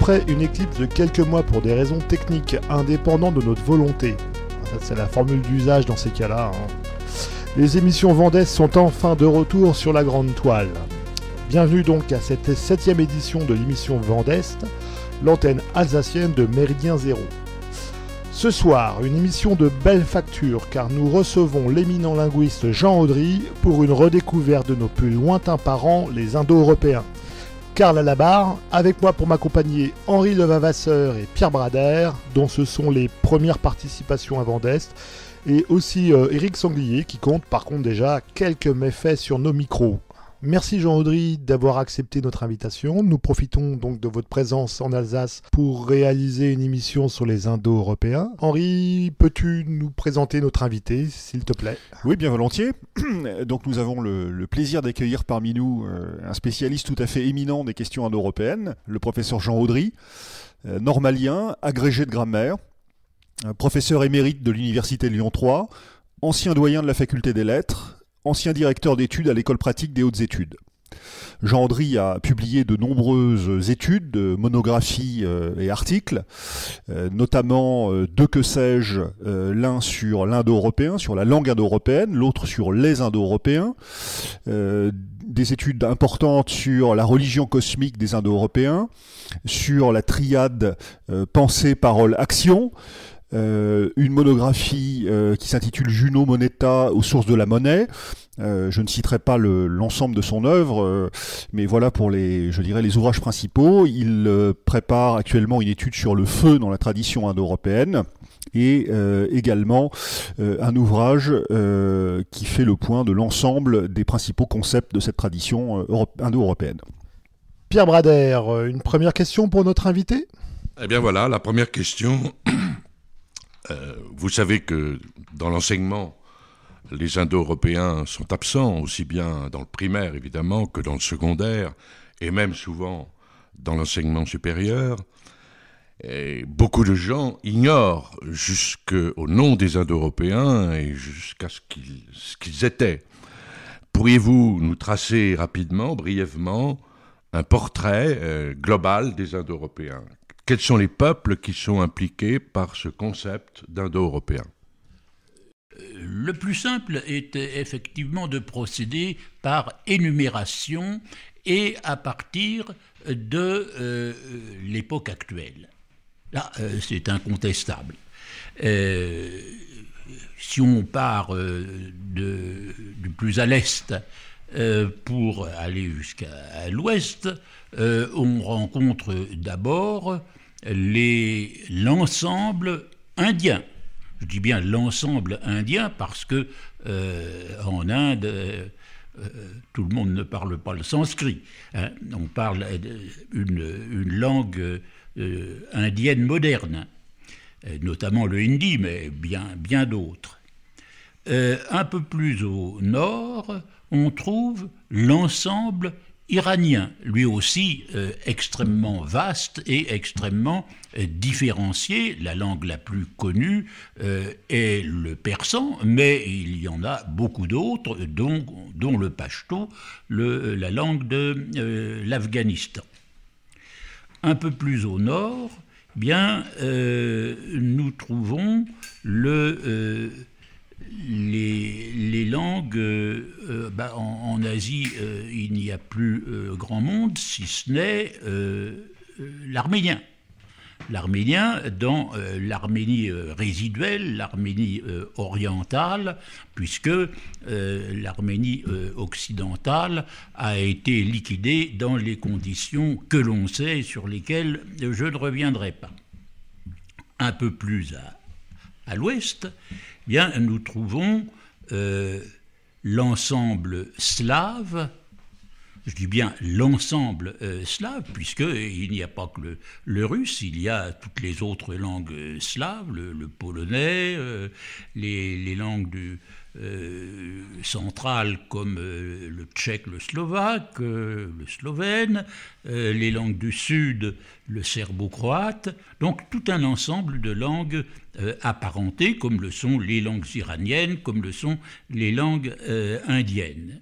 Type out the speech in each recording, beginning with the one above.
Après une éclipse de quelques mois pour des raisons techniques indépendantes de notre volonté, c'est la formule d'usage dans ces cas-là, hein, les émissions Vendès sont enfin de retour sur la grande toile. Bienvenue donc à cette septième édition de l'émission Vendeste, l'antenne alsacienne de Méridien Zéro. Ce soir, une émission de belle facture car nous recevons l'éminent linguiste Jean Audry pour une redécouverte de nos plus lointains parents, les Indo-Européens. Karl barre, avec moi pour m'accompagner Henri Levavasseur et Pierre Brader, dont ce sont les premières participations à Vendest, et aussi euh, Éric Eric Sanglier qui compte par contre déjà quelques méfaits sur nos micros. Merci Jean-Audry d'avoir accepté notre invitation. Nous profitons donc de votre présence en Alsace pour réaliser une émission sur les Indo-Européens. Henri, peux-tu nous présenter notre invité, s'il te plaît Oui, bien volontiers. Donc nous avons le, plaisir d'accueillir parmi nous euh, un spécialiste tout à fait éminent des questions indo-européennes, le professeur Jean-Audry, euh, normalien, agrégé de grammaire, professeur émérite de l'Université Lyon 3, ancien doyen de la faculté des lettres, ancien directeur d'études à l'école pratique des hautes études. Jean Andry a publié de nombreuses études, euh, monographies euh, et articles, euh, notamment deux que sais-je, l'un sur l'indo-européen, sur la langue indo-européenne, l'autre sur les indo-européens, des études importantes sur la religion cosmique des indo-européens, sur la triade pensée, parole, action, euh, une monographie euh, qui s'intitule Juno Moneta aux sources de la monnaie. Euh, je ne citerai pas l'ensemble de son œuvre, mais voilà pour les, je dirais, les ouvrages principaux. Il prépare actuellement une étude sur le feu dans la tradition indo-européenne et également un ouvrage qui fait le point de l'ensemble des principaux concepts de cette tradition indo-européenne. Pierre Brader, une première question pour notre invité Eh bien voilà, la première question Euh, vous savez que dans l'enseignement, les Indo-Européens sont absents, aussi bien dans le primaire évidemment que dans le secondaire, et même souvent dans l'enseignement supérieur. Et beaucoup de gens ignorent jusqu'au nom des Indo-Européens et jusqu'à ce qu'ils étaient. Pourriez-vous nous tracer rapidement, brièvement, un portrait euh, global des Indo-Européens quels sont les peuples qui sont impliqués par ce concept d'indo-européen le plus simple est effectivement de procéder par énumération et à partir de euh, l'époque actuelle. Là, euh, c'est incontestable. Euh, si on part du plus à l'est euh, pour aller jusqu'à l'ouest, euh, on rencontre d'abord l'ensemble indien. Je dis bien l'ensemble indien parce que euh, en Inde, tout le monde ne parle pas le sanskrit. Hein. On parle une, une langue indienne moderne, notamment le hindi, mais bien, bien d'autres. un peu plus au nord, on trouve l'ensemble iranien, lui aussi euh, extrêmement vaste et extrêmement euh, différencié. La langue la plus connue euh, est le persan, mais il y en a beaucoup d'autres, dont, le pachto, la langue de l'Afghanistan. Un peu plus au nord, bien, nous trouvons le les, langues, euh, euh, bah, en, Asie, euh, il n'y a plus grand monde, si ce n'est l'arménien. L'arménien, dans l'Arménie résiduelle, l'Arménie orientale, puisque l'Arménie occidentale a été liquidée dans les conditions que l'on sait, sur lesquelles je ne reviendrai pas. Un peu plus à l'ouest, bien nous trouvons euh, l'ensemble slave, je dis bien l'ensemble euh, slave, puisqu'il n'y a pas que le, russe, il y a toutes les autres langues euh, slaves, le, polonais, euh, les, langues du, centrales comme le tchèque, le slovaque, le slovène, les langues du sud, le serbo-croate, donc tout un ensemble de langues euh, Apparentés, comme le sont les langues iraniennes, comme le sont les langues euh, indiennes.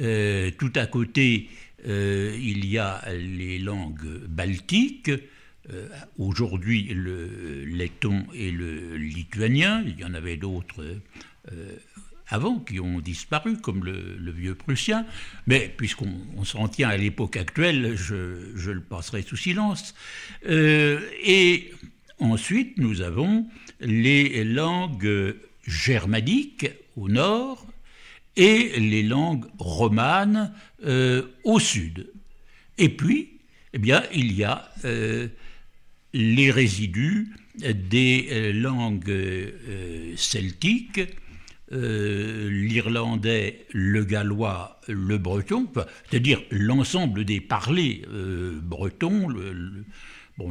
Euh, tout à côté, il y a les langues baltiques, aujourd'hui le letton et le lituanien, il y en avait d'autres avant, qui ont disparu, comme le, vieux prussien. Mais puisqu'on s'en tient à l'époque actuelle, je, le passerai sous silence. et Ensuite, nous avons les langues germaniques au nord et les langues romanes euh, au sud. Et puis, eh bien, il y a euh, les résidus des euh, langues celtiques, l'irlandais, le gallois, le breton, c'est-à-dire l'ensemble des parlés bretons, le Bon,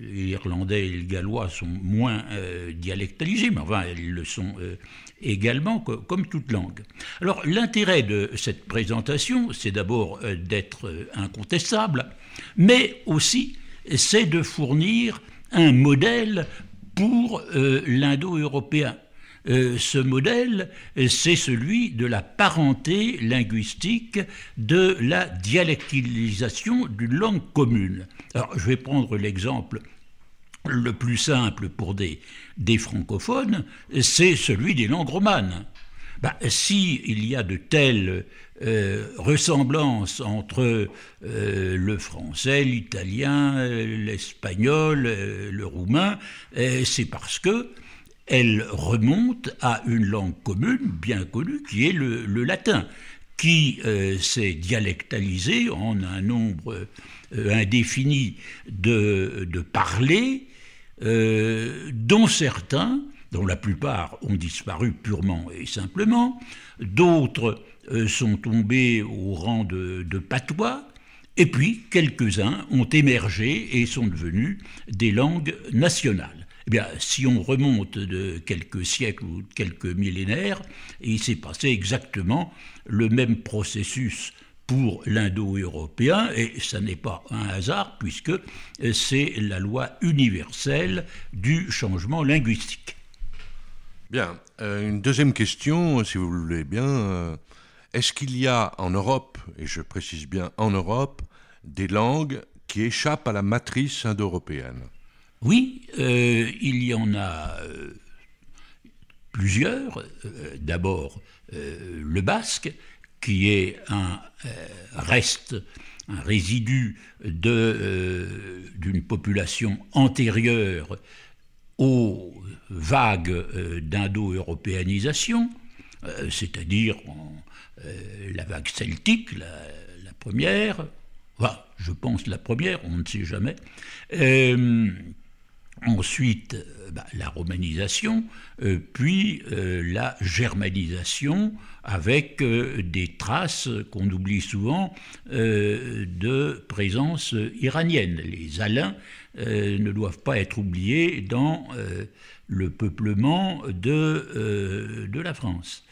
l'irlandais et le gallois sont moins euh, dialectalisés, mais enfin, ils le sont euh, également, comme toute langue. Alors, l'intérêt de cette présentation, c'est d'abord euh, d'être incontestable, mais aussi, c'est de fournir un modèle pour l'indo-européen. Euh, ce modèle, euh, c'est celui de la parenté linguistique, de la dialectalisation d'une langue commune. Alors, je vais prendre l'exemple le plus simple pour des, francophones, c'est celui des langues romanes. Bah, si il y a de telles euh, ressemblances entre le français, l'italien, l'espagnol, le roumain, c'est parce que elle remonte à une langue commune bien connue qui est le, latin, qui euh, s'est dialectalisée en un nombre euh, indéfini de, de parlers, euh, dont certains, dont la plupart ont disparu purement et simplement, d'autres sont tombés au rang de patois, et puis quelques-uns ont émergé et sont devenus des langues nationales. Eh bien, si on remonte de quelques siècles ou de quelques millénaires, il s'est passé exactement le même processus pour l'indo-européen, et ça n'est pas un hasard, puisque c'est la loi universelle du changement linguistique. Bien, euh, une deuxième question, si vous voulez bien. Euh, est-ce qu'il y a en Europe, et je précise bien en Europe, des langues qui échappent à la matrice indo-européenne oui, euh, il y en a euh, plusieurs. Euh, d'abord, le basque, qui est un reste, un résidu d'une population antérieure aux vagues d'indo-européanisation, c'est-à-dire la vague celtique, la, première, je pense la première, on ne sait jamais ensuite euh, bah, la romanisation, euh, puis euh, la germanisation avec des traces qu'on oublie souvent de présence iranienne. Les Alains ne doivent pas être oubliés dans le peuplement de, euh, de la France.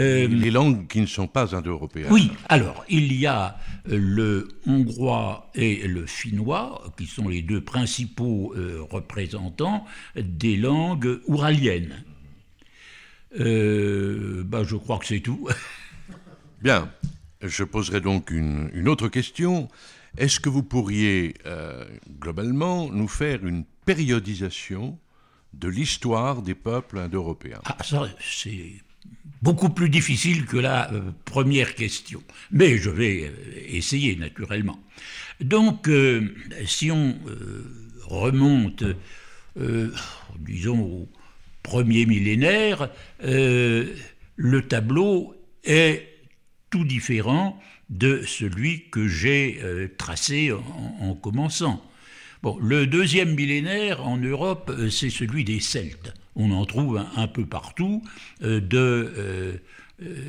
Euh, les, langues qui ne sont pas indo-européennes. Oui, alors il y a le hongrois et le finnois, qui sont les deux principaux euh, représentants des langues ouraliennes. Bah, je crois que c'est tout. Bien, je poserai donc une, autre question. Est-ce que vous pourriez, globalement, nous faire une périodisation de l'histoire des peuples indo-européens ah, ça, c'est beaucoup plus difficile que la euh, première question. Mais je vais euh, essayer, naturellement. Donc, euh, si on remonte, disons, au premier millénaire, le tableau est tout différent de celui que j'ai tracé en commençant. Bon, le deuxième millénaire en Europe, euh, c'est celui des Celtes. On en trouve un, peu partout, euh, de, euh,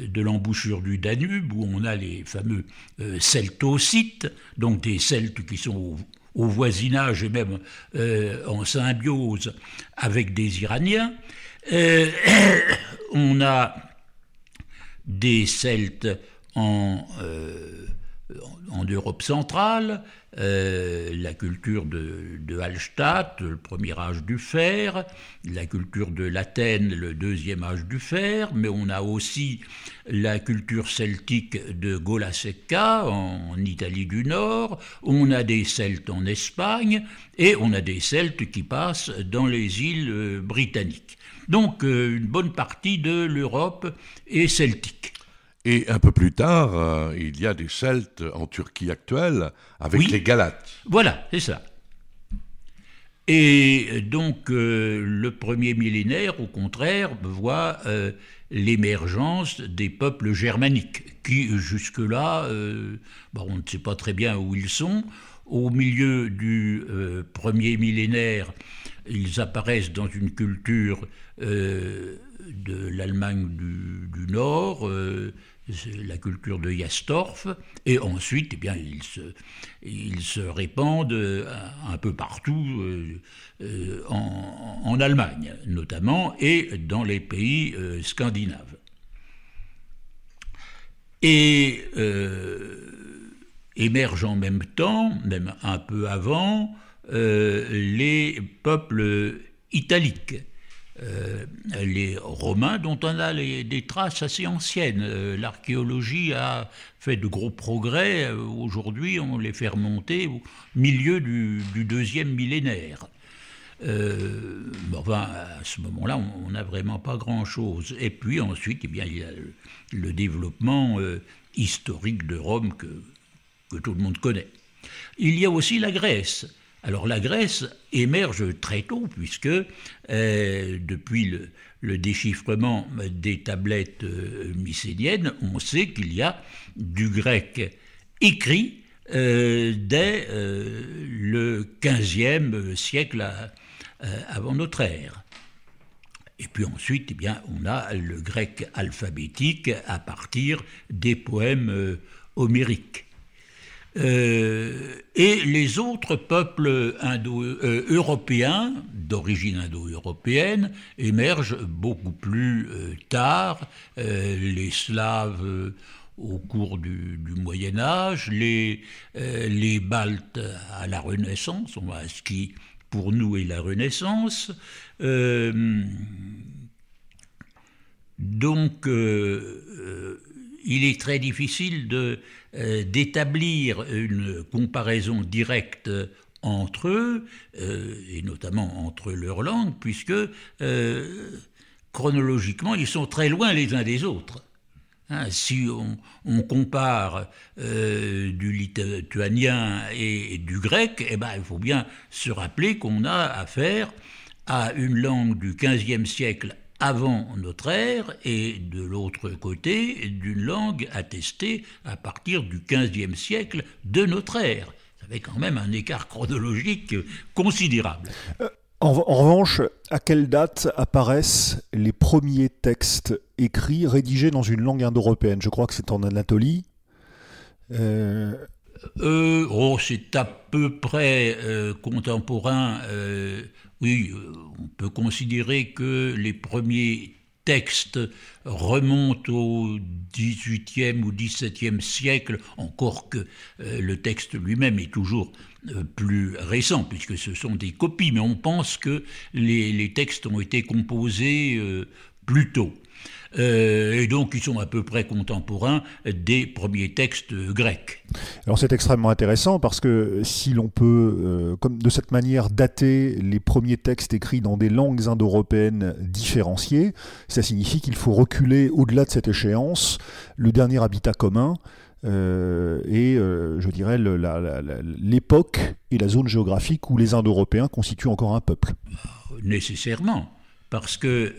de l'embouchure du Danube, où on a les fameux euh, donc des Celtes qui sont au, voisinage et même en symbiose avec des Iraniens. on a des Celtes en, en Europe centrale, euh, la culture de, Hallstatt, le premier âge du fer, la culture de l'Athènes, le deuxième âge du fer, mais on a aussi la culture celtique de Gola en Italie du Nord, on a des Celtes en Espagne, et on a des Celtes qui passent dans les îles euh, britanniques. Donc euh, une bonne partie de l'Europe est celtique. Et un peu plus tard, euh, il y a des Celtes en Turquie actuelle avec les Galates. Voilà, c'est ça. Et donc euh, le premier millénaire, au contraire, voit euh, l'émergence des peuples germaniques, qui jusque-là, on ne sait pas très bien où ils sont. Au milieu du premier millénaire, ils apparaissent dans une culture de l'Allemagne du, Nord, la culture de Jastorf, et ensuite, eh bien, ils se, répandent euh, un peu partout euh, euh, en, Allemagne, notamment, et dans les pays scandinaves. Et émergent en même temps, même un peu avant, les peuples italiques euh, les Romains dont on a des traces assez anciennes. Euh, l'archéologie a fait de gros progrès. Euh, aujourd'hui, on les fait remonter au milieu du, deuxième millénaire. enfin, à ce moment-là, on n'a vraiment pas grand-chose. Et puis ensuite, eh bien, il y a le, développement historique de Rome que tout le monde connaît. Il y a aussi la Grèce. Alors la Grèce émerge très tôt, puisque euh, depuis le, déchiffrement des tablettes euh, mycédiennes, mycéniennes, on sait qu'il y a du grec écrit euh, dès le 15e siècle avant notre ère. Et puis ensuite, eh bien, on a le grec alphabétique à partir des poèmes homériques. Euh, et les autres peuples indo euh, européens, d'origine indo-européenne, émergent beaucoup plus euh, tard, les Slaves au cours du, du, Moyen Âge, les, les Baltes à la Renaissance, on va ce qui pour nous est la Renaissance. donc, il est très difficile de, euh, d'établir une comparaison directe entre eux, euh, et notamment entre leurs langues, puisque euh, chronologiquement, ils sont très loin les uns des autres. Hein, si on, compare du lituanien et, du grec, eh ben, il faut bien se rappeler qu'on a affaire à une langue du XVe siècle avant notre ère et de l'autre côté d'une langue attestée à partir du XVe siècle de notre ère. Ça fait quand même un écart chronologique considérable. Euh, en, revanche, à quelle date apparaissent les premiers textes écrits, rédigés dans une langue indo-européenne Je crois que c'est en Anatolie. Euh, euh, oh, c'est à peu près contemporain oui, euh, on peut considérer que les premiers textes remontent au XVIIIe ou XVIIe siècle, encore que euh, le texte lui-même est toujours euh, plus récent, puisque ce sont des copies, mais on pense que les, textes ont été composés plus tôt. Euh, et donc ils sont à peu près contemporains des premiers textes euh, grecs. Alors c'est extrêmement intéressant parce que si l'on peut, euh, comme de cette manière, dater les premiers textes écrits dans des langues indo-européennes différenciées, ça signifie qu'il faut reculer au-delà de cette échéance le dernier habitat commun. et je dirais l'époque et la zone géographique où les Indo-Européens constituent encore un peuple. Nécessairement, parce que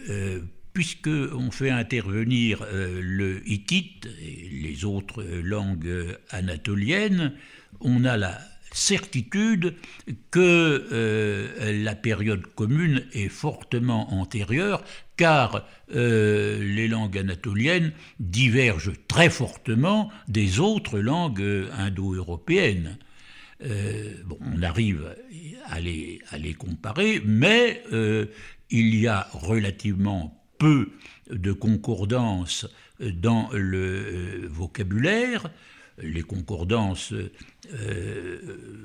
on fait intervenir euh, le hittite et les autres euh, langues euh, anatoliennes, on a la certitude que la période commune est fortement antérieure, car les langues anatoliennes divergent très fortement des autres langues indo-européennes. on arrive à les, à les comparer, mais il y a relativement peu de concordance dans le euh, vocabulaire, les concordances euh,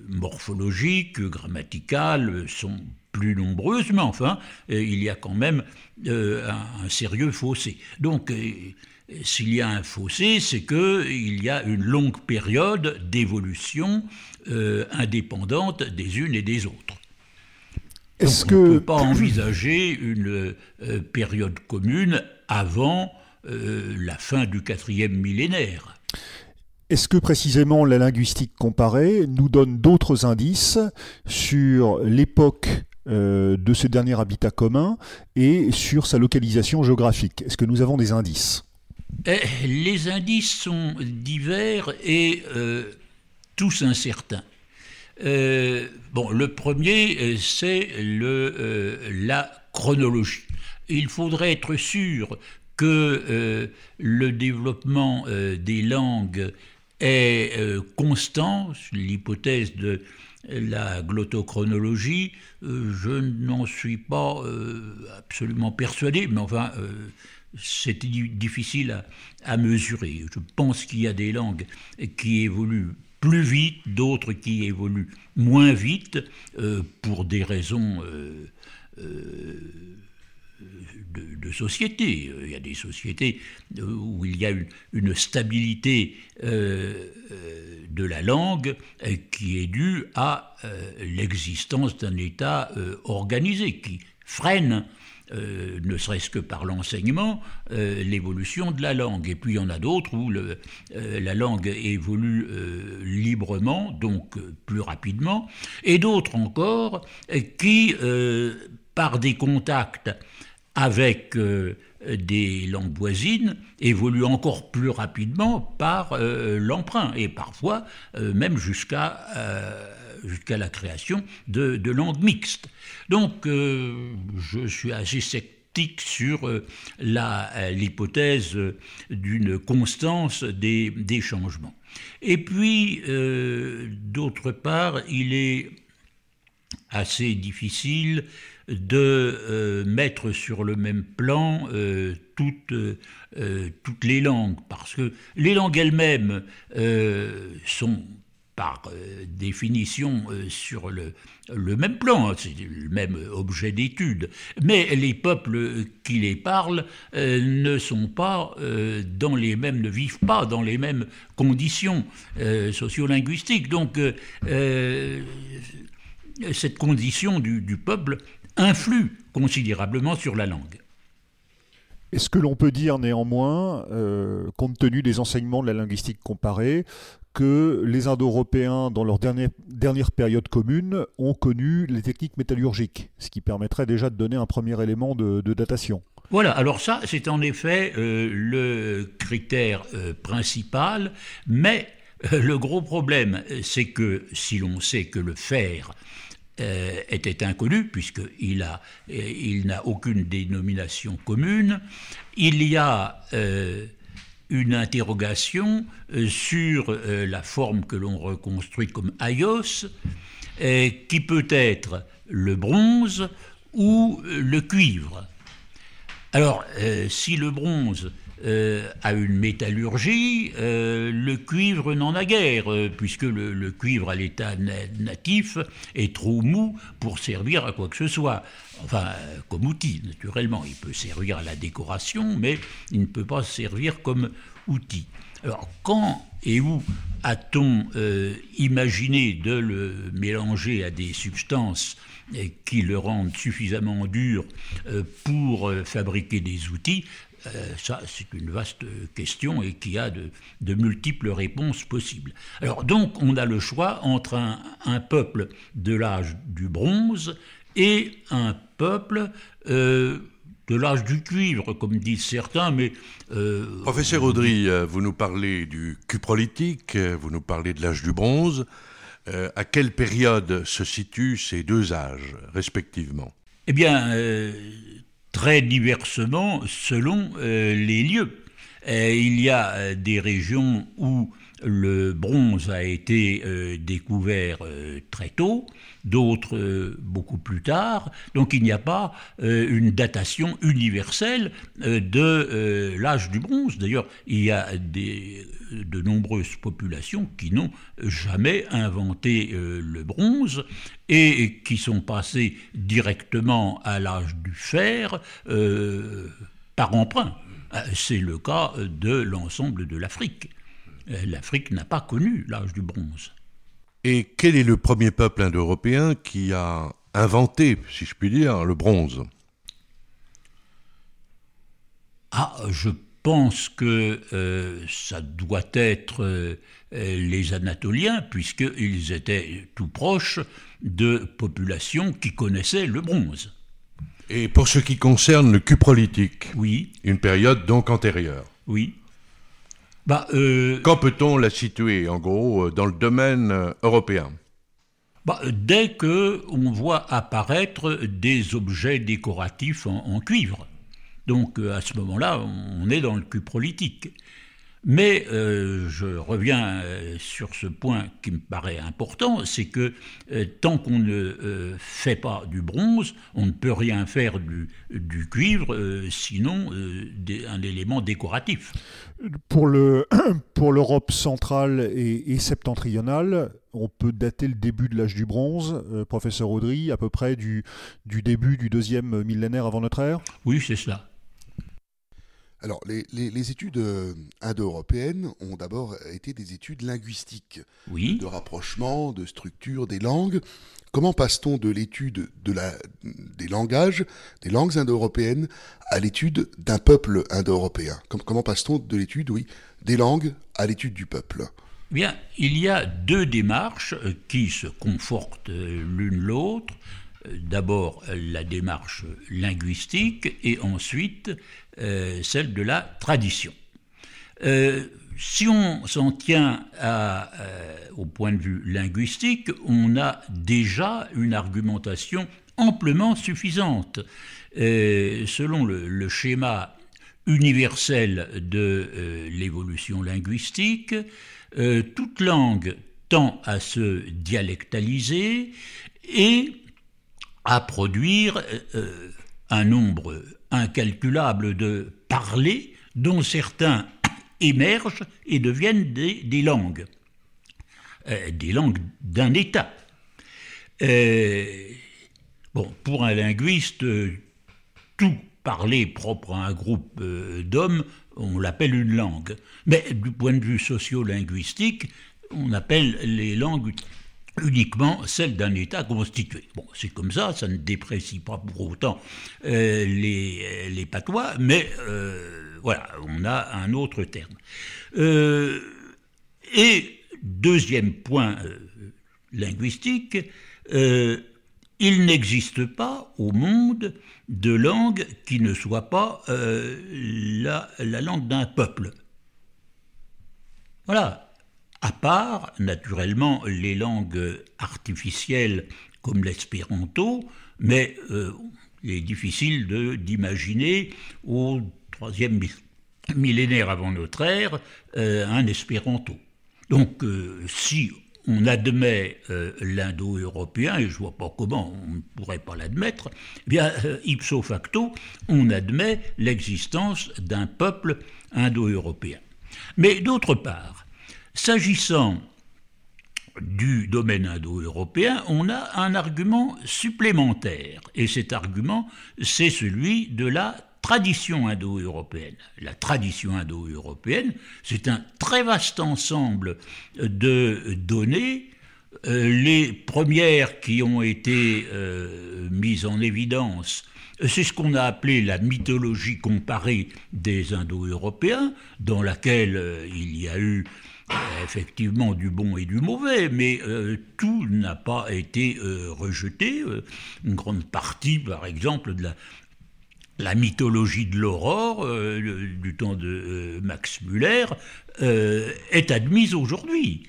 morphologiques, grammaticales sont plus nombreuses, mais enfin, euh, il y a quand même un, sérieux fossé. Donc, s'il y a un fossé, c'est qu'il y a une longue période d'évolution indépendante des unes et des autres. Est-ce que... On ne peut pas envisager une euh, période commune avant euh, la fin du quatrième millénaire. Est-ce que précisément la linguistique comparée nous donne d'autres indices sur l'époque euh, de ce dernier habitat commun et sur sa localisation géographique Est-ce que nous avons des indices eh, Les indices sont divers et tous incertains. Euh, bon, le premier, euh, c'est le, euh, la chronologie. Il faudrait être sûr que le développement des langues est constant, l'hypothèse de la glottochronologie, je n'en suis pas absolument persuadé, mais enfin, c'est difficile à mesurer. Je pense qu'il y a des langues qui évoluent plus vite, d'autres qui évoluent moins vite euh, pour des raisons euh, euh, de, société. Il y a des sociétés où il y a une stabilité de la langue qui est due à l'existence d'un État organisé, qui freine euh, ne serait-ce que par l'enseignement, euh, l'évolution de la langue. Et puis il y en a d'autres où euh, la langue évolue librement, donc plus rapidement, et d'autres encore qui, par des contacts avec des langues voisines évoluent encore plus rapidement par l'emprunt, et parfois même jusqu'à jusqu'à la création de, de, langues mixtes. Donc, euh, je suis assez sceptique sur euh, euh, l'hypothèse d'une constance des, changements. Et puis, d'autre part, il est assez difficile de mettre sur le même plan toutes, toutes les langues, parce que les langues elles-mêmes sont par euh, définition euh, sur le, même plan, hein, c'est le même objet d'étude. Mais les peuples qui les parlent euh, ne sont pas dans les mêmes, ne vivent pas dans les mêmes conditions sociolinguistiques. Donc cette condition du, peuple influe considérablement sur la langue. Est-ce que l'on peut dire néanmoins, compte tenu des enseignements de la linguistique comparée, que les Indo-Européens, dans leur dernière, dernière période commune, ont connu les techniques métallurgiques, ce qui permettrait déjà de donner un premier élément de, datation. Voilà, alors ça, c'est en effet euh, le critère euh, principal, mais euh, le gros problème, c'est que si l'on sait que le fer était inconnu, puisqu'il a, il n'a aucune dénomination commune, il y a une interrogation euh, sur euh, la forme que l'on reconstruit comme aios, euh, qui peut être le bronze ou le cuivre. Alors, si le bronze à euh, une métallurgie, euh, le cuivre n'en a guère, euh, puisque le, cuivre à l'état natif est trop mou pour servir à quoi que ce soit. Enfin, comme outil, naturellement. Il peut servir à la décoration, mais il ne peut pas servir comme outil. Alors, quand et où a-t-on imaginé de le mélanger à des substances qui le rendent suffisamment dur pour fabriquer des outils euh, ça, c'est une vaste question et qui a de, multiples réponses possibles. Alors donc, on a le choix entre un, peuple de l'âge du bronze et un peuple euh, de l'âge du cuivre, comme disent certains, mais... Euh, Professeur Audry, vous nous parlez du cuprolytique, vous nous parlez de l'âge du bronze. à quelle période se situent ces deux âges, respectivement Eh bien, très diversement selon euh, les lieux. Euh, il y a euh, des régions où le bronze a été euh, découvert euh, très tôt, d'autres euh, beaucoup plus tard, donc il n'y a pas une datation universelle de l'âge du bronze. D'ailleurs, il y a de nombreuses populations qui n'ont jamais inventé le bronze et qui sont passées directement à l'âge du fer par emprunt. C'est le cas de l'ensemble de l'Afrique. Euh, l'Afrique n'a pas connu l'âge du bronze. Et quel est le premier peuple indo-européen qui a inventé, si je puis dire, le bronze Ah, je pense que euh, ça doit être euh, les Anatoliens, puisqu'ils étaient tout proches de populations qui connaissaient le bronze. Et pour ce qui concerne le cuprolitique, oui. une période donc antérieure. Oui. Bah, euh, Quand peut-on la situer, en gros, euh, dans le domaine euh, européen bah, Dès que on voit apparaître des objets décoratifs en, cuivre. Donc à ce moment-là, on est dans le cul cuprolytique. Mais euh, je reviens euh, sur ce point qui me paraît important, c'est que euh, tant qu'on ne fait pas du bronze, on ne peut rien faire du, du cuivre, sinon un élément décoratif. Pour, le, pour l'Europe centrale et, septentrionale, on peut dater le début de l'âge du bronze, professeur Audry, à peu près du, du début du deuxième millénaire avant notre ère Oui, c'est cela. Alors, les, études euh, indo-européennes ont d'abord été des études linguistiques, de rapprochement, de structure des langues. Comment passe-t-on de l'étude des langages, des langues indo-européennes, à l'étude d'un peuple indo-européen Comment passe-t-on de l'étude, oui, des langues à l'étude du peuple Bien, il y a deux démarches euh, qui se confortent euh, l'une l'autre. D'abord la démarche linguistique et ensuite euh, celle de la tradition. Euh, si on s'en tient euh, au point de vue linguistique, on a déjà une argumentation amplement suffisante. selon le, le, schéma universel de l'évolution linguistique, toute langue tend à se dialectaliser et à produire un nombre incalculable de parler dont certains émergent et deviennent des, langues, euh, des langues d'un État. Euh, bon, pour un linguiste, euh, tout parler propre à un groupe d'hommes, on l'appelle une langue. Mais du point de vue sociolinguistique, on appelle les langues uniquement celle d'un État constitué. Bon, c'est comme ça, ça ne déprécie pas pour autant euh, euh, les, patois, mais euh, voilà, on a un autre terme. et deuxième point linguistique, il n'existe pas au monde de langue qui ne soit pas la, la langue d'un peuple. Voilà, à part naturellement les langues artificielles comme l'espéranto, mais euh, il est difficile d'imaginer au troisième millénaire avant notre ère euh, un espéranto. Donc euh, si on admet l'indo-européen, et je ne vois pas comment on ne pourrait pas l'admettre, eh bien ipso facto, on admet l'existence d'un peuple indo-européen. Mais d'autre part, S'agissant du domaine indo-européen, on a un argument supplémentaire, et cet argument, c'est celui de la tradition indo-européenne. La tradition indo-européenne, c'est un très vaste ensemble de données. Euh, les premières qui ont été euh, mises en évidence, c'est ce qu'on a appelé la mythologie comparée des Indo-Européens, dans laquelle euh, il y a eu bah, effectivement du bon et du mauvais, mais euh, tout n'a pas été euh, rejeté. Euh, une grande partie, par exemple, de la, mythologie de l'aurore du temps de Max Müller est admise aujourd'hui.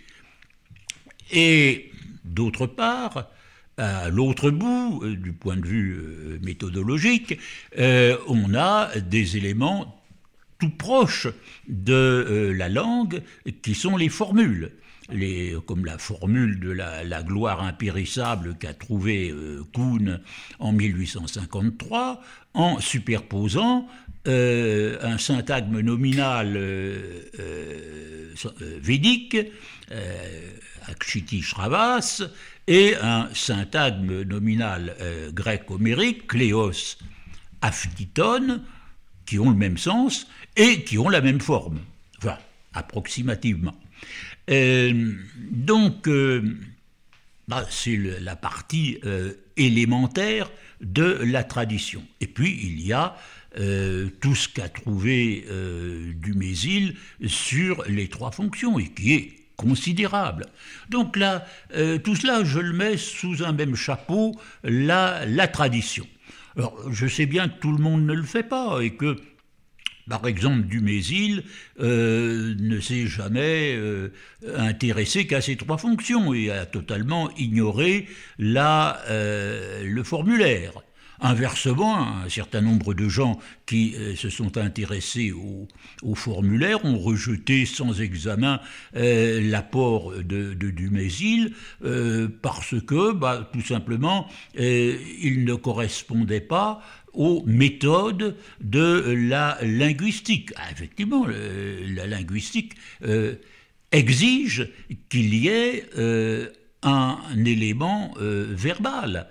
Et d'autre part, à l'autre bout, du point de vue méthodologique, on a des éléments tout proche de euh, la langue, qui sont les formules. comme la formule de la, gloire impérissable qu'a trouvée euh, Kuhn en 1853, en superposant euh, un syntagme nominal védique, Akshiti Shravas, et un syntagme nominal grec-homérique, Cléos Aftiton, qui ont le même sens, et qui ont la même forme, enfin, approximativement. Euh, donc, euh, bah, c'est la partie euh, élémentaire de la tradition. Et puis, il y a tout ce qu'a trouvé Dumézil sur les trois fonctions, et qui est considérable. Donc là, tout cela, je le mets sous un même chapeau, la, la tradition. Alors, je sais bien que tout le monde ne le fait pas, et que par exemple, Dumézil euh, ne s'est jamais euh, intéressé qu'à ces trois fonctions et a totalement ignoré la, euh, le formulaire. Inversement, un certain nombre de gens qui se sont intéressés au, formulaire ont rejeté sans examen l'apport de, de Dumézil parce que, bah, tout simplement, il ne correspondait pas aux méthodes de la linguistique. Ah, effectivement, la linguistique euh, exige qu'il y ait euh, un élément euh, verbal.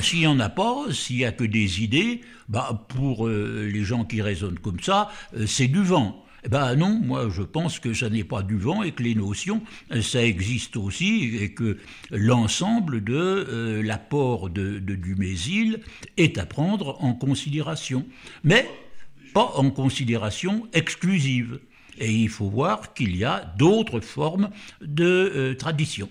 s'il n'y en a pas, s'il n'y a que des idées, bah, pour les gens qui raisonnent comme ça, c'est du vent. Eh ben non, moi je pense que ça n'est pas du vent et que les notions, euh, ça existe aussi et que l'ensemble de euh, l'apport de, de Dumézil est à prendre en considération, mais pas en considération exclusive. Et il faut voir qu'il y a d'autres formes de euh, tradition.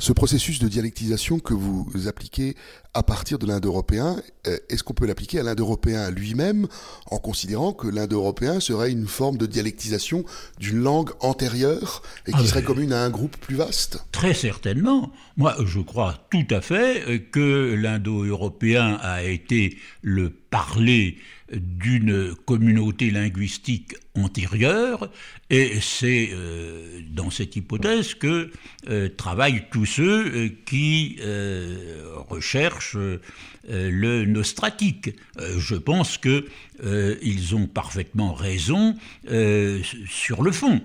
Ce processus de dialectisation que vous appliquez à partir de l'indo-européen, euh, est-ce qu'on peut l'appliquer à l'indo-européen lui-même en considérant que l'indo-européen serait une forme de dialectisation d'une langue antérieure et qui ah, serait commune à un groupe plus vaste Très certainement. Moi, je crois tout à fait euh, que l'indo-européen a été le parler d'une communauté linguistique antérieure, et c'est euh, dans cette hypothèse que euh, travaillent tous ceux euh, qui recherchent le nostratique. je pense qu'ils ont parfaitement raison sur le fond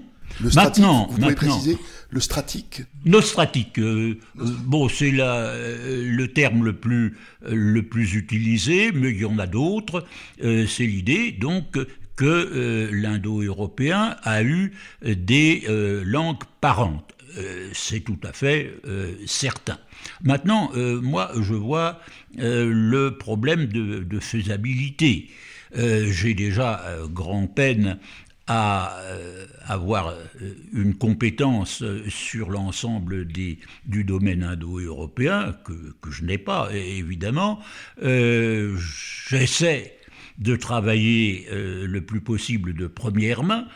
maintenant, vous pouvez précisé préciser le stratique Nostratique, euh, euh, bon, c'est euh, le terme le plus, le plus utilisé, mais il y en a d'autres. c'est l'idée, donc, que l'indo-européen a eu des langues parentes. c'est tout à fait certain. Maintenant, moi, je vois le problème de, faisabilité. j'ai déjà grand peine à euh, avoir euh, une compétence euh, sur l'ensemble du domaine indo-européen, que, je n'ai pas évidemment, j'essaie de travailler le plus possible de première main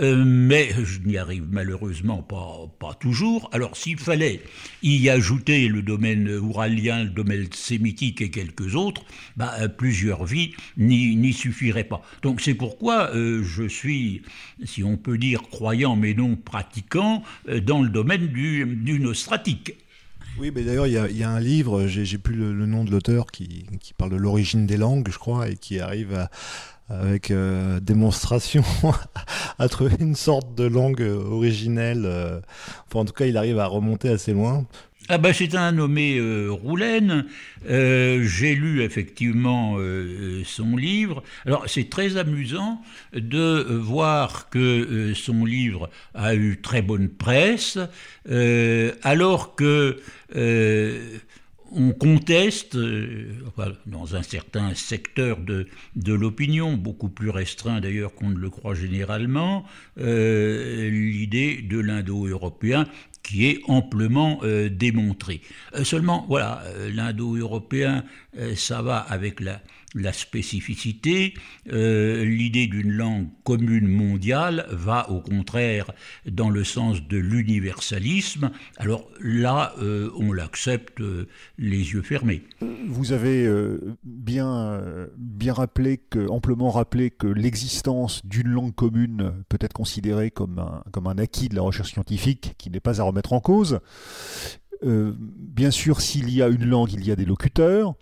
euh, mais je n'y arrive malheureusement pas, pas toujours. Alors s'il fallait y ajouter le domaine ouralien, le domaine sémitique et quelques autres, bah, euh, plusieurs vies n'y suffiraient pas. Donc c'est pourquoi euh, je suis, si on peut dire, croyant mais non pratiquant dans le domaine du, nostratique. Oui, mais d'ailleurs, il, y, a un livre, j'ai plus le, nom de l'auteur, qui, qui, parle de l'origine des langues, je crois, et qui arrive à, avec euh, démonstration à trouver une sorte de langue euh, originelle. Euh. en tout cas, il arrive à remonter assez loin. Ah ben, c'est un nommé Roulen. J'ai lu effectivement son livre. Alors c'est très amusant de voir que son livre a eu très bonne presse, alors que on conteste, euh, dans un certain secteur de, l'opinion, beaucoup plus restreint d'ailleurs qu'on ne le croit généralement, euh, l'idée de l'indo-européen qui est amplement euh, démontrée. seulement, voilà, l'indo-européen, ça va avec la, la spécificité, euh, l'idée d'une langue commune mondiale va au contraire dans le sens de l'universalisme. Alors là, euh, on l'accepte euh, les yeux fermés. Vous avez bien, bien rappelé que, amplement rappelé que l'existence d'une langue commune peut être considérée comme comme un acquis de la recherche scientifique qui n'est pas à remettre en cause. bien sûr, s'il y a une langue, il y a des locuteurs.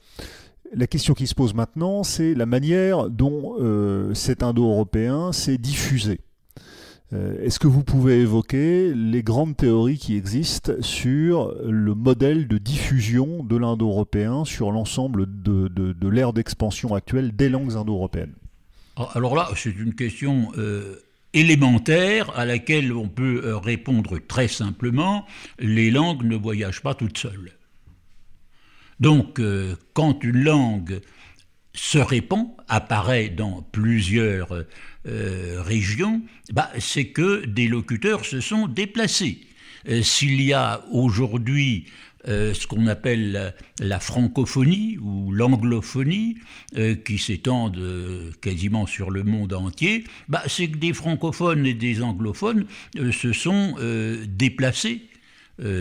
La question qui se pose maintenant, c'est la manière dont euh, cet indo-européen s'est diffusé. Euh, est-ce que vous pouvez évoquer les grandes théories qui existent sur le modèle de diffusion de l'indo-européen sur l'ensemble de, de, l'ère d'expansion actuelle des langues indo-européennes ah, Alors là, c'est une question euh, élémentaire à laquelle on peut répondre très simplement. Les langues ne voyagent pas toutes seules. Donc, euh, quand une langue se répand, apparaît dans plusieurs euh, régions, bah, c'est que des locuteurs se sont déplacés. Euh, s'il y a aujourd'hui ce qu'on appelle la, francophonie ou l'anglophonie, qui s'étend quasiment sur le monde entier, bah, c'est que des francophones et des anglophones se sont déplacés,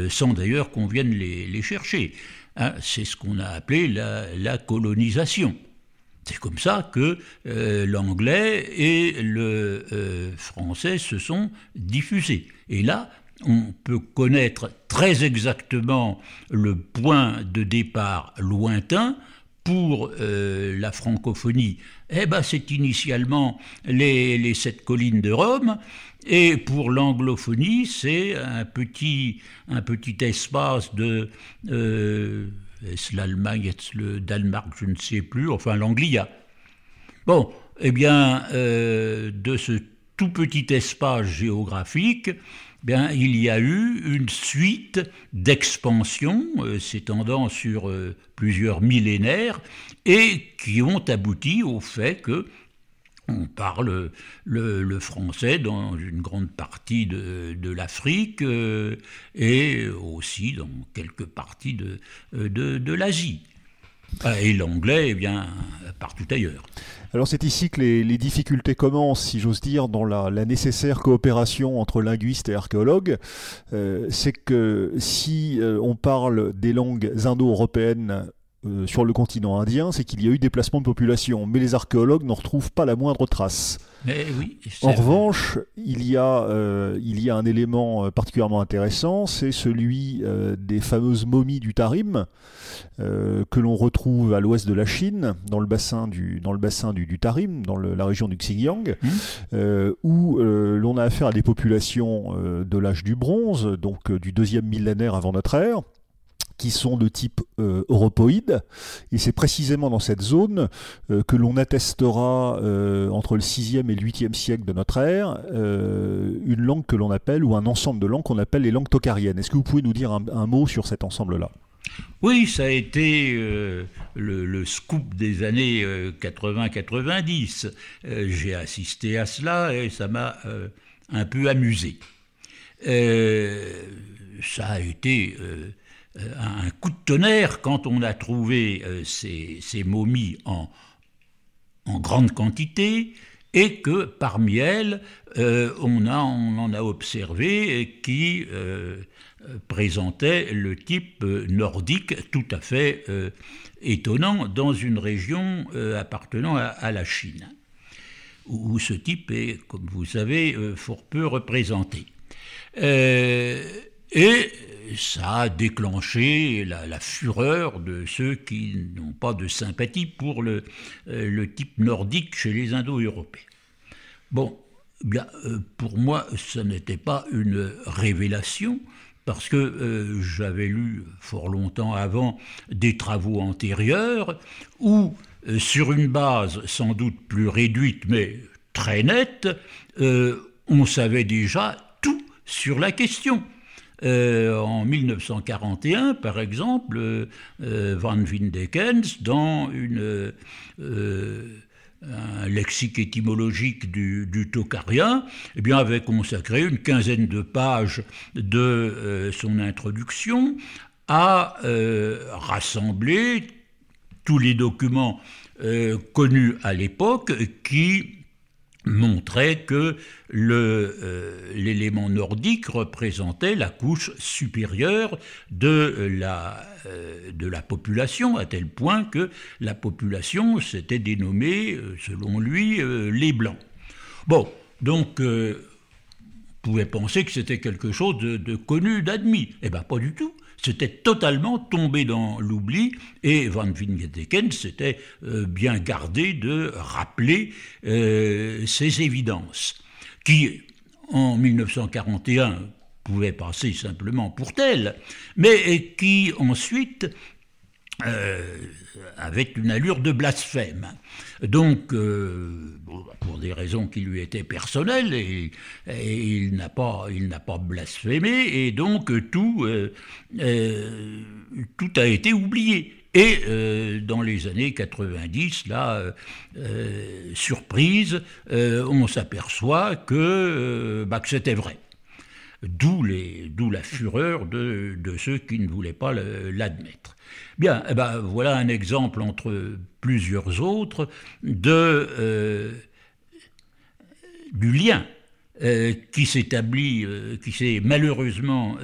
sans d'ailleurs qu'on vienne les chercher. Ah, c'est ce qu'on a appelé la, colonisation. C'est comme ça que euh, l'anglais et le euh, français se sont diffusés. Et là, on peut connaître très exactement le point de départ lointain pour euh, la francophonie eh ben, c'est initialement les, sept collines de Rome, et pour l'anglophonie, c'est un petit, espace de... Euh, est-ce l'Allemagne, est-ce le Danemark, je ne sais plus, enfin l'Anglia. Bon, eh bien, euh, de ce tout petit espace géographique, il y a eu une suite d'expansions euh, s'étendant sur euh, plusieurs millénaires et qui ont abouti au fait que on parle le, français dans une grande partie de, l'Afrique euh, et aussi dans quelques parties de, de l'Asie. Ah, et l'anglais, eh bien, partout ailleurs. Alors c'est ici que les, difficultés commencent, si j'ose dire, dans la, nécessaire coopération entre linguistes et archéologues. Euh, c'est que si euh, on parle des langues indo-européennes euh, sur le continent indien, c'est qu'il y a eu déplacement de population, mais les archéologues n'en retrouvent pas la moindre trace. Eh en revanche, euh, il y, a, un élément euh, particulièrement intéressant, c'est celui euh, des fameuses momies du Tarim, que l'on retrouve à l'ouest de la Chine, dans le bassin du, Tarim, dans la région du Xinjiang, mmh. où l'on a affaire à des populations de l'âge du bronze, donc du deuxième millénaire avant notre ère, qui sont de type euh, europoïde. Et c'est précisément dans cette zone euh, que l'on attestera euh, entre le 6e et le 8e siècle de notre ère euh, une langue que l'on appelle, ou un ensemble de langues qu'on appelle les langues tocariennes. Est-ce que vous pouvez nous dire un, mot sur cet ensemble-là oui, ça a été le, scoop des années 80-90. J'ai assisté à cela et ça m'a un peu amusé. ça a été euh, un coup de tonnerre quand on a trouvé euh, ces, momies en, grande quantité et que parmi elles, euh, on, en a observé qui présentait le type nordique tout à fait étonnant dans une région appartenant à, à, la Chine, où, ce type est, comme vous savez, fort peu représenté. et ça a déclenché la, fureur de ceux qui n'ont pas de sympathie pour le, euh, type nordique chez les Indo-Européens. Bon, euh, pour moi, ce n'était pas une révélation, parce que euh, j'avais lu fort longtemps avant des travaux antérieurs où, sur une base sans doute plus réduite mais très nette, on savait déjà tout sur la question. Euh, en 1941, par exemple, euh, euh, Van Vindekens, dans une, un lexique étymologique du, du tocarien, eh bien, avait consacré une quinzaine de pages de son introduction à rassembler tous les documents connus à l'époque qui montrait que euh, l'élément nordique représentait la couche supérieure de la, euh, de la population, à tel point que la population s'était dénommée, euh, selon lui, les Blancs. Bon, donc on pouvait penser que c'était quelque chose de, de connu, d'admis. Eh bien, pas du tout c'était totalement tombé dans l'oubli et Van Vingeteken s'était euh, bien gardé de rappeler euh, ces évidences qui, en 1941, pouvaient passer simplement pour telles, mais qui ensuite euh, avaient une allure de blasphème. Donc, euh, pour des raisons qui lui étaient personnelles, il n'a pas, il n'a pas blasphémé, et donc euh, tout, euh, tout a été oublié. Et dans les années 90, là, surprise, on s'aperçoit bah, que, c'était vrai. D'où la fureur de, ceux qui ne voulaient pas l'admettre. Bien, eh ben, voilà un exemple entre plusieurs autres de, euh, du lien euh, qui s'établit, euh, qui s'est malheureusement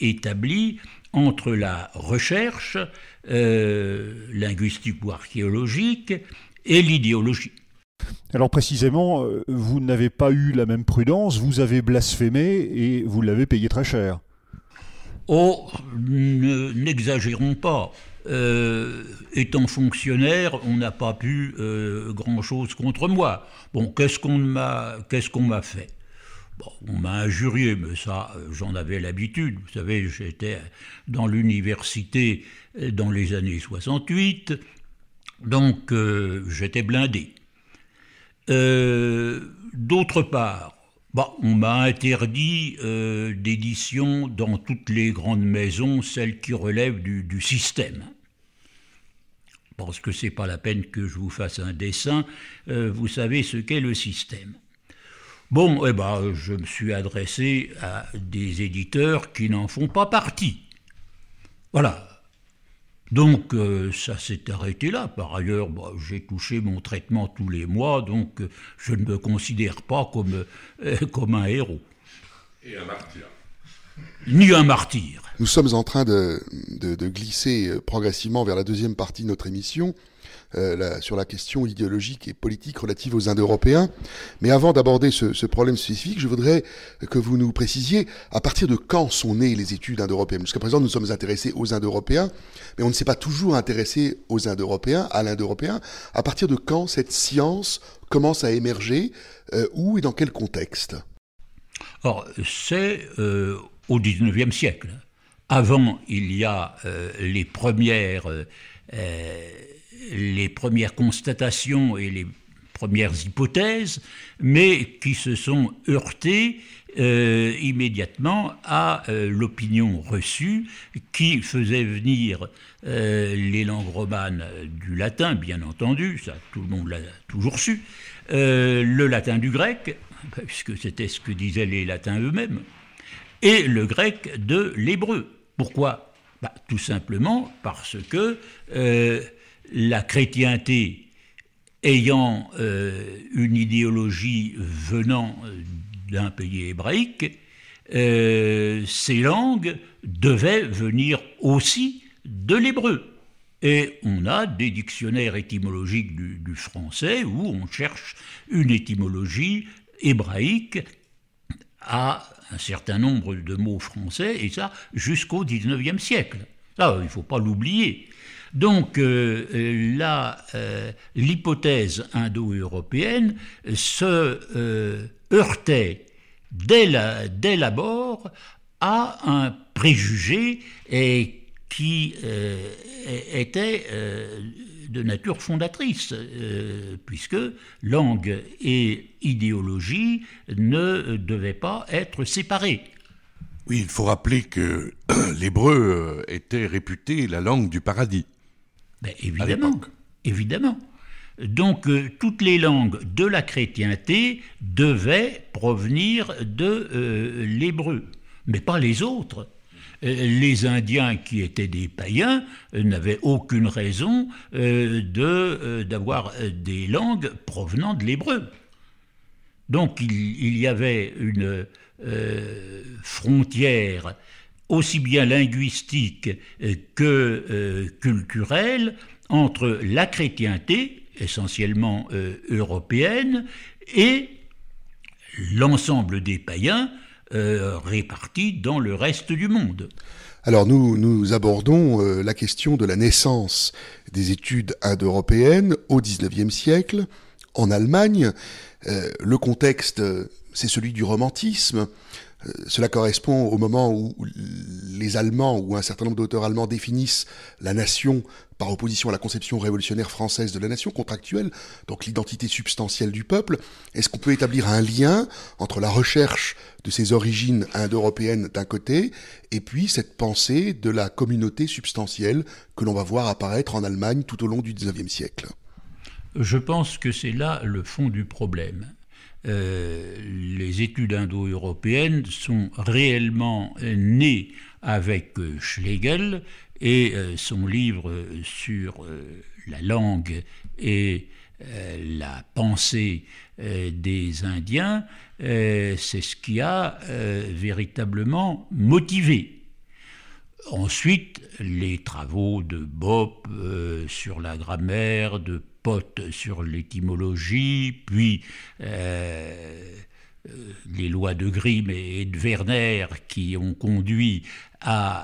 établi entre la recherche linguistique ou archéologique et l'idéologie. Alors précisément, vous n'avez pas eu la même prudence, vous avez blasphémé et vous l'avez payé très cher. Oh, n'exagérons pas. Euh, étant fonctionnaire, on n'a pas pu euh, grand-chose contre moi. Bon, qu'est-ce qu'on m'a, qu'est-ce qu'on m'a fait bon, On m'a injurié, mais ça, euh, j'en avais l'habitude. Vous savez, j'étais dans l'université dans les années 68, donc j'étais blindé. D'autre part, bah, on m'a interdit euh, d'édition dans toutes les grandes maisons, celles qui relèvent du, système. Parce que ce n'est pas la peine que je vous fasse un dessin, euh, vous savez ce qu'est le système. Bon, eh ben, je me suis adressé à des éditeurs qui n'en font pas partie. Voilà, donc euh, ça s'est arrêté là. Par ailleurs, bah, j'ai touché mon traitement tous les mois, donc euh, je ne me considère pas euh, comme, un héros. Et un martyr. Ni un martyr. Nous sommes en train de glisser progressivement vers la deuxième partie de notre émission. Euh, sur la question idéologique et politique relative aux Indo-Européens. Mais avant d'aborder ce, problème spécifique, je voudrais que vous nous précisiez à partir de quand sont nées les études indo-européennes. Jusqu'à présent, nous sommes intéressés aux Indo-Européens, mais on ne s'est pas toujours intéressé aux Indo-Européens, à l'Indo-Européen. À partir de quand cette science commence à émerger, euh, où et dans quel contexte Or, c'est euh, au au XIXe siècle. Avant, il y a les premières les premières constatations et les premières hypothèses, mais qui se sont heurtées euh, immédiatement à euh, l'opinion reçue qui faisait venir euh, les langues romanes du latin, bien entendu, ça tout le monde l'a toujours su, le latin du grec, puisque c'était ce que disaient les latins eux-mêmes, et le grec de l'hébreu. Pourquoi bah, Tout simplement parce que la chrétienté ayant euh, une idéologie venant euh, d'un pays hébraïque, euh, ces langues devaient venir aussi de l'hébreu. Et on a des dictionnaires étymologiques du, français où on cherche une étymologie hébraïque à un certain nombre de mots français, et ça jusqu'au XIXe siècle. Ça, il ne faut pas l'oublier. Donc euh, euh, euh, l'hypothèse indo-européenne se heurtait dès l'abord à un préjugé qui e-, était de nature fondatrice, puisque langue et idéologie ne devaient pas être séparées. Oui, il faut rappeler que l'hébreu était réputé la langue du paradis. Ben, évidemment. évidemment. Donc euh, toutes les langues de la chrétienté devaient provenir de euh, l'hébreu, mais pas les autres. Euh, les Indiens, qui étaient des païens, n'avaient aucune raison d'avoir des langues provenant de l'hébreu. Donc il, y avait une frontière aussi bien linguistique euh, que euh, culturel, culturelle, entre la chrétienté, essentiellement euh, européenne, et l'ensemble des païens répartis dans le reste du monde. Alors nous, nous abordons la question de la naissance des études indo-européennes au XIXe siècle en Allemagne. le contexte, c'est celui du romantisme. Euh, cela correspond au moment où les Allemands, ou un certain nombre d'auteurs allemands définissent la nation par opposition à la conception révolutionnaire française de la nation contractuelle, donc l'identité substantielle du peuple. Est-ce qu'on peut établir un lien entre la recherche de ses origines indo-européennes d'un côté, et puis cette pensée de la communauté substantielle que l'on va voir apparaître en Allemagne tout au long du XIXe siècle Je pense que c'est là le fond du problème. Euh, les études indo-européennes sont réellement nées avec euh, Schlegel et euh, son livre sur la langue et la pensée des Indiens, c'est ce qui a véritablement motivé Ensuite, les travaux de Bopp sur la grammaire, de sur l'étymologie, puis euh, euh, les lois de Grimm et de Werner qui ont conduit euh,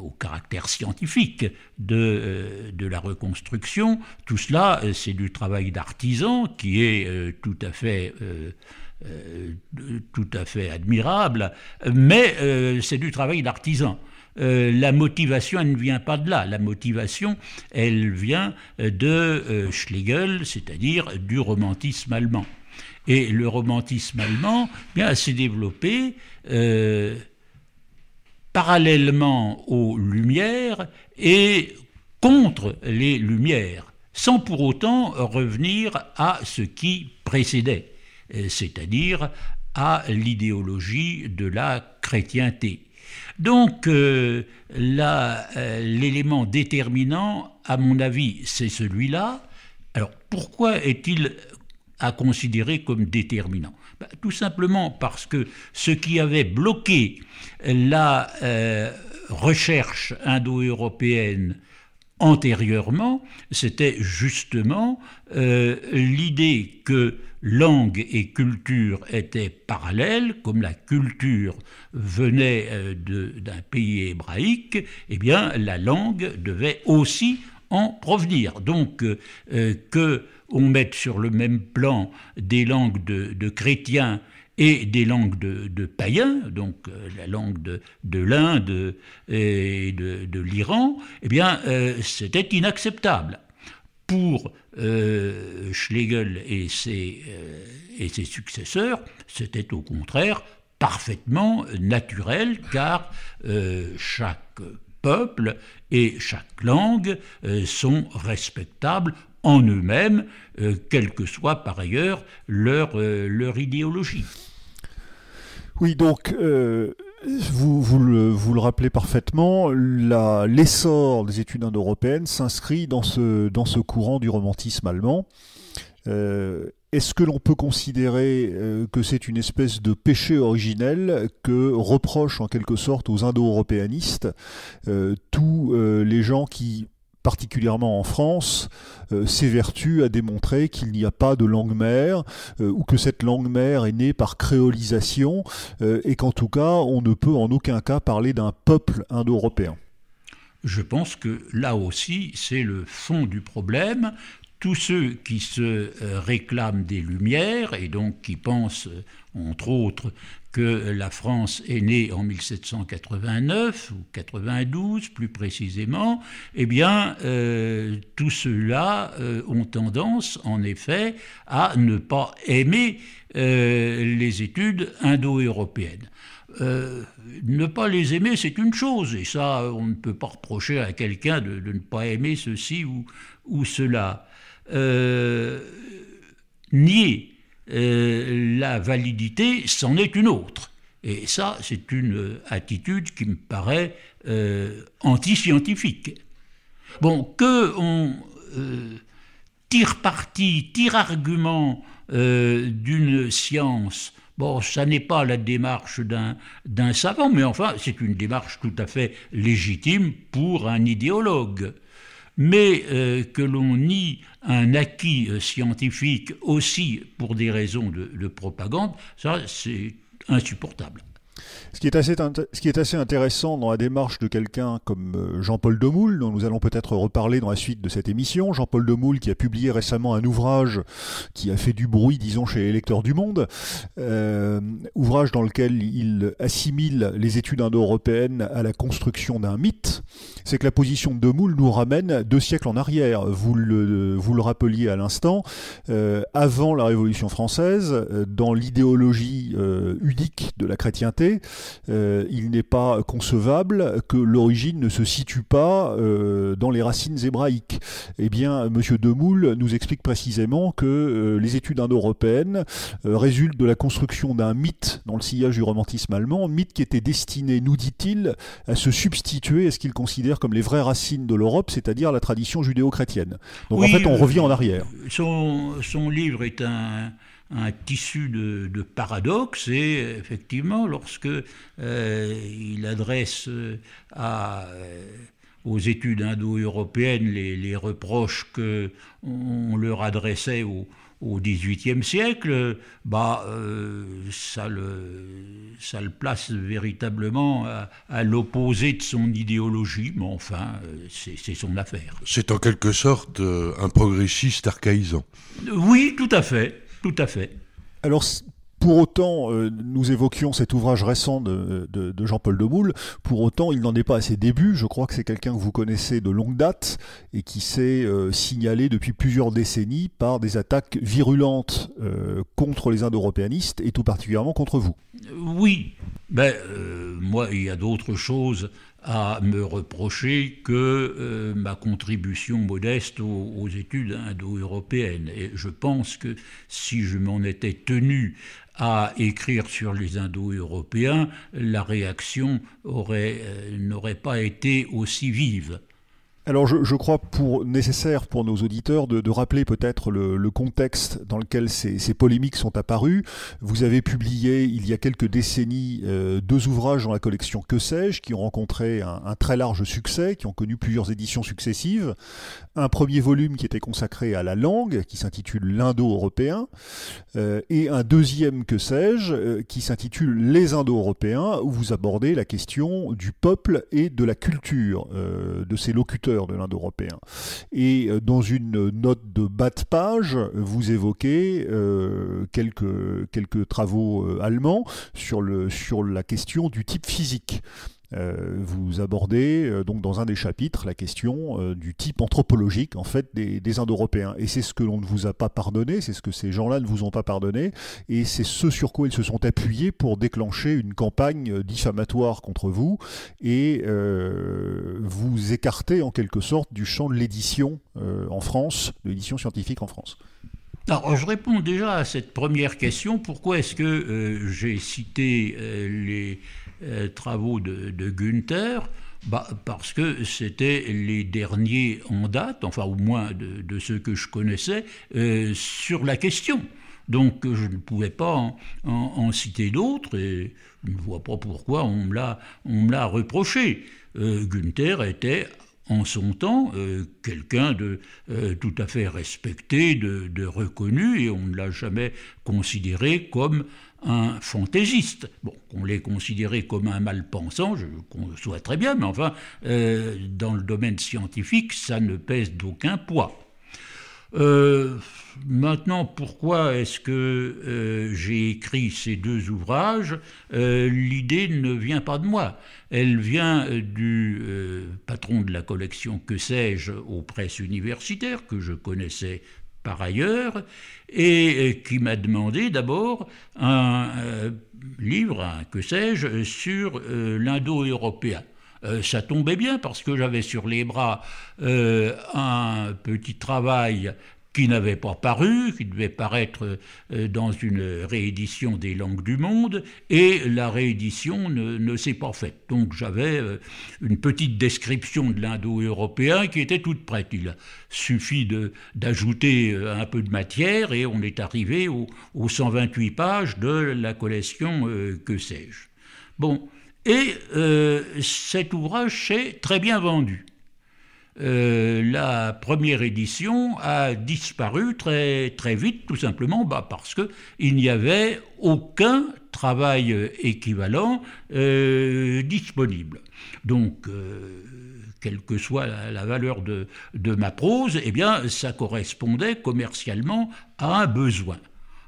au caractère scientifique de, la reconstruction, tout cela, c'est du travail d'artisan qui est tout à fait... tout à fait admirable, mais c'est du travail d'artisan. Euh, la motivation, elle ne vient pas de là. La motivation, elle vient euh, de euh, Schlegel, c'est-à-dire du romantisme allemand. Et le romantisme allemand eh bien, s'est développé parallèlement aux Lumières et contre les Lumières, sans pour autant revenir à ce qui précédait, c'est-à-dire à l'idéologie de la chrétienté. Donc euh, euh, l'élément déterminant, à mon avis, c'est celui-là. Alors pourquoi est-il à considérer comme déterminant bah, Tout simplement parce que ce qui avait bloqué la euh, recherche indo-européenne antérieurement, c'était justement l'idée que langue et culture étaient parallèles, comme la culture venait euh, d'un pays hébraïque, eh bien la langue devait aussi en provenir. Donc euh, que on mette sur le même plan des langues de, chrétiens et des langues de, païens, donc euh, la langue de, l'Inde et de, l'Iran, eh bien, c'était inacceptable pour euh, Schlegel et ses, euh, et ses successeurs, c'était au contraire parfaitement naturel, car euh, chaque peuple et chaque langue sont respectables en eux-mêmes, quelle que soit par ailleurs leur, leur idéologie. Oui, donc vous, vous, le, rappelez parfaitement, l'essor des études indo-européennes s'inscrit dans ce, dans ce courant du romantisme allemand. Euh, est-ce que l'on peut considérer euh, que c'est une espèce de péché originel que reproche en quelque sorte aux indo-européanistes euh, tous les gens qui particulièrement en France, euh, ses vertus à démontrer qu'il n'y a pas de langue mère, euh, ou que cette langue mère est née par créolisation, euh, et qu'en tout cas, on ne peut en aucun cas parler d'un peuple indo-européen. Je pense que là aussi, c'est le fond du problème, tous ceux qui se euh, réclament des Lumières et donc qui pensent, euh, entre autres, que la France est née en 1789 ou 92 plus précisément, eh bien, euh, tous ceux-là ont tendance, en effet, à ne pas aimer les études indo-européennes. ne pas les aimer, c'est une chose, et ça, on ne peut pas reprocher à quelqu'un de, ne pas aimer ceci ou, ou cela. Euh, nier euh, la validité, c'en est une autre. Et ça, c'est une euh, attitude qui me paraît anti-scientifique. Bon, que on tire parti, tire argument d'une science. Bon, ça n'est pas la démarche d'un savant, mais enfin, c'est une démarche tout à fait légitime pour un idéologue mais euh, que l'on nie un acquis euh, scientifique aussi pour des raisons de, de propagande, ça c'est insupportable. Ce qui, est assez intéressant dans la démarche de quelqu'un comme euh, Jean-Paul Demoule, dont nous allons peut-être reparler dans la suite de cette émission, Jean-Paul Demoule qui a publié récemment un ouvrage qui a fait du bruit, disons, chez les lecteurs du monde, euh, ouvrage dans lequel il assimile les études indo-européennes à la construction d'un mythe, c'est que la position de Demoule nous ramène deux siècles en arrière. Vous le, rappeliez à l'instant, euh, avant la Révolution française, dans l'idéologie euh, unique de la chrétienté, euh, il n'est pas concevable que l'origine ne se situe pas euh, dans les racines hébraïques. Eh bien, M. Demoule nous explique précisément que euh, les études indo-européennes résultent de la construction d'un mythe dans le sillage du romantisme allemand, mythe qui était destiné, nous dit-il, à se substituer à ce qu'il considère comme les vraies racines de l'Europe, c'est-à-dire la tradition judéo-chrétienne. Donc en fait, on revient en arrière. son livre est un un tissu de, de paradoxes et effectivement lorsque euh, il adresse euh, à, euh, aux études indo-européennes les, reproches que on leur adressait au, XVIIIe siècle, bah, ça, le, ça le place véritablement à, à l'opposé de son idéologie, mais enfin, c'est son affaire. C'est en quelque sorte un progressiste archaïsant. Oui, tout à fait. Tout à fait. Alors, pour autant, euh, nous évoquions cet ouvrage récent de, Jean-Paul Demoule, pour autant, il n'en est pas à ses débuts. Je crois que c'est quelqu'un que vous connaissez de longue date et qui s'est euh, signalé depuis plusieurs décennies par des attaques virulentes euh, contre les indo-européanistes et tout particulièrement contre vous. Oui, ben, moi, il y a d'autres choses à me reprocher que euh, ma contribution modeste aux, études indo-européennes. Et je pense que si je m'en étais tenu à écrire sur les indo-européens, la réaction euh, n'aurait pas été aussi vive. Alors je, crois pour nécessaire pour nos auditeurs de, rappeler peut-être le, contexte dans lequel ces, polémiques sont apparues. Vous avez publié il y a quelques décennies euh, deux ouvrages dans la collection Que sais-je qui ont rencontré un, très large succès, qui ont connu plusieurs éditions successives. Un premier volume qui était consacré à la langue, qui s'intitule L'Indo-Européen, euh, et un deuxième Que sais-je euh, qui s'intitule Les Indo-Européens, où vous abordez la question du peuple et de la culture de ces locuteurs de l'Inde européen Et euh, dans une note de bas de page, vous évoquez euh, quelques, quelques travaux euh, allemands sur, le, sur la question du type physique. Euh, vous abordez euh, donc dans un des chapitres la question euh, du type anthropologique en fait des, Indo-Européens. Et c'est ce que l'on ne vous a pas pardonné, c'est ce que ces gens-là ne vous ont pas pardonné, et c'est ce sur quoi ils se sont appuyés pour déclencher une campagne diffamatoire contre vous et vous écarter en quelque sorte du champ de l'édition en France, de l'édition scientifique en France. Alors, je réponds déjà à cette première question. Pourquoi est-ce que j'ai cité les, euh, travaux de, Gunther Günther, bah, parce que c'était les derniers en date, enfin au moins de, ceux que je connaissais, euh, sur la question. Donc je ne pouvais pas en, citer d'autres et je ne vois pas pourquoi on me l'a, on reproché. Gunther Günther était en son temps euh, quelqu'un de tout à fait respecté, de, reconnu, et on ne l'a jamais considéré comme un fantaisiste, bon, qu'on l'ait considéré comme un pensant, je qu'on soit très bien, mais enfin, euh, dans le domaine scientifique, ça ne pèse d'aucun poids. Euh, maintenant, pourquoi est-ce que euh, j'ai écrit ces deux ouvrages L'idée ne vient pas de moi. Elle vient du patron de la collection Que sais-je aux presses universitaires, que je connaissais par ailleurs, et qui m'a demandé d'abord un euh, livre, que sais-je, sur euh, l'indo-européen. Euh, ça tombait bien parce que j'avais sur les bras un petit travail qui n'avait pas paru, qui devait paraître euh, dans une réédition des Langues du Monde, et la réédition ne, s'est pas faite. Donc j'avais euh, une petite description de l'indo-européen qui était toute prête. Il a suffi d'ajouter euh, un peu de matière et on est arrivé aux 128 pages de la collection Que sais-je. Bon, et cet ouvrage s'est très bien vendu. Euh, la première édition a disparu très, très vite, tout simplement bah, parce qu'il n'y avait aucun travail équivalent euh, disponible. Donc, euh, quelle que soit la, valeur de, de, ma prose, eh bien, ça correspondait commercialement à un besoin.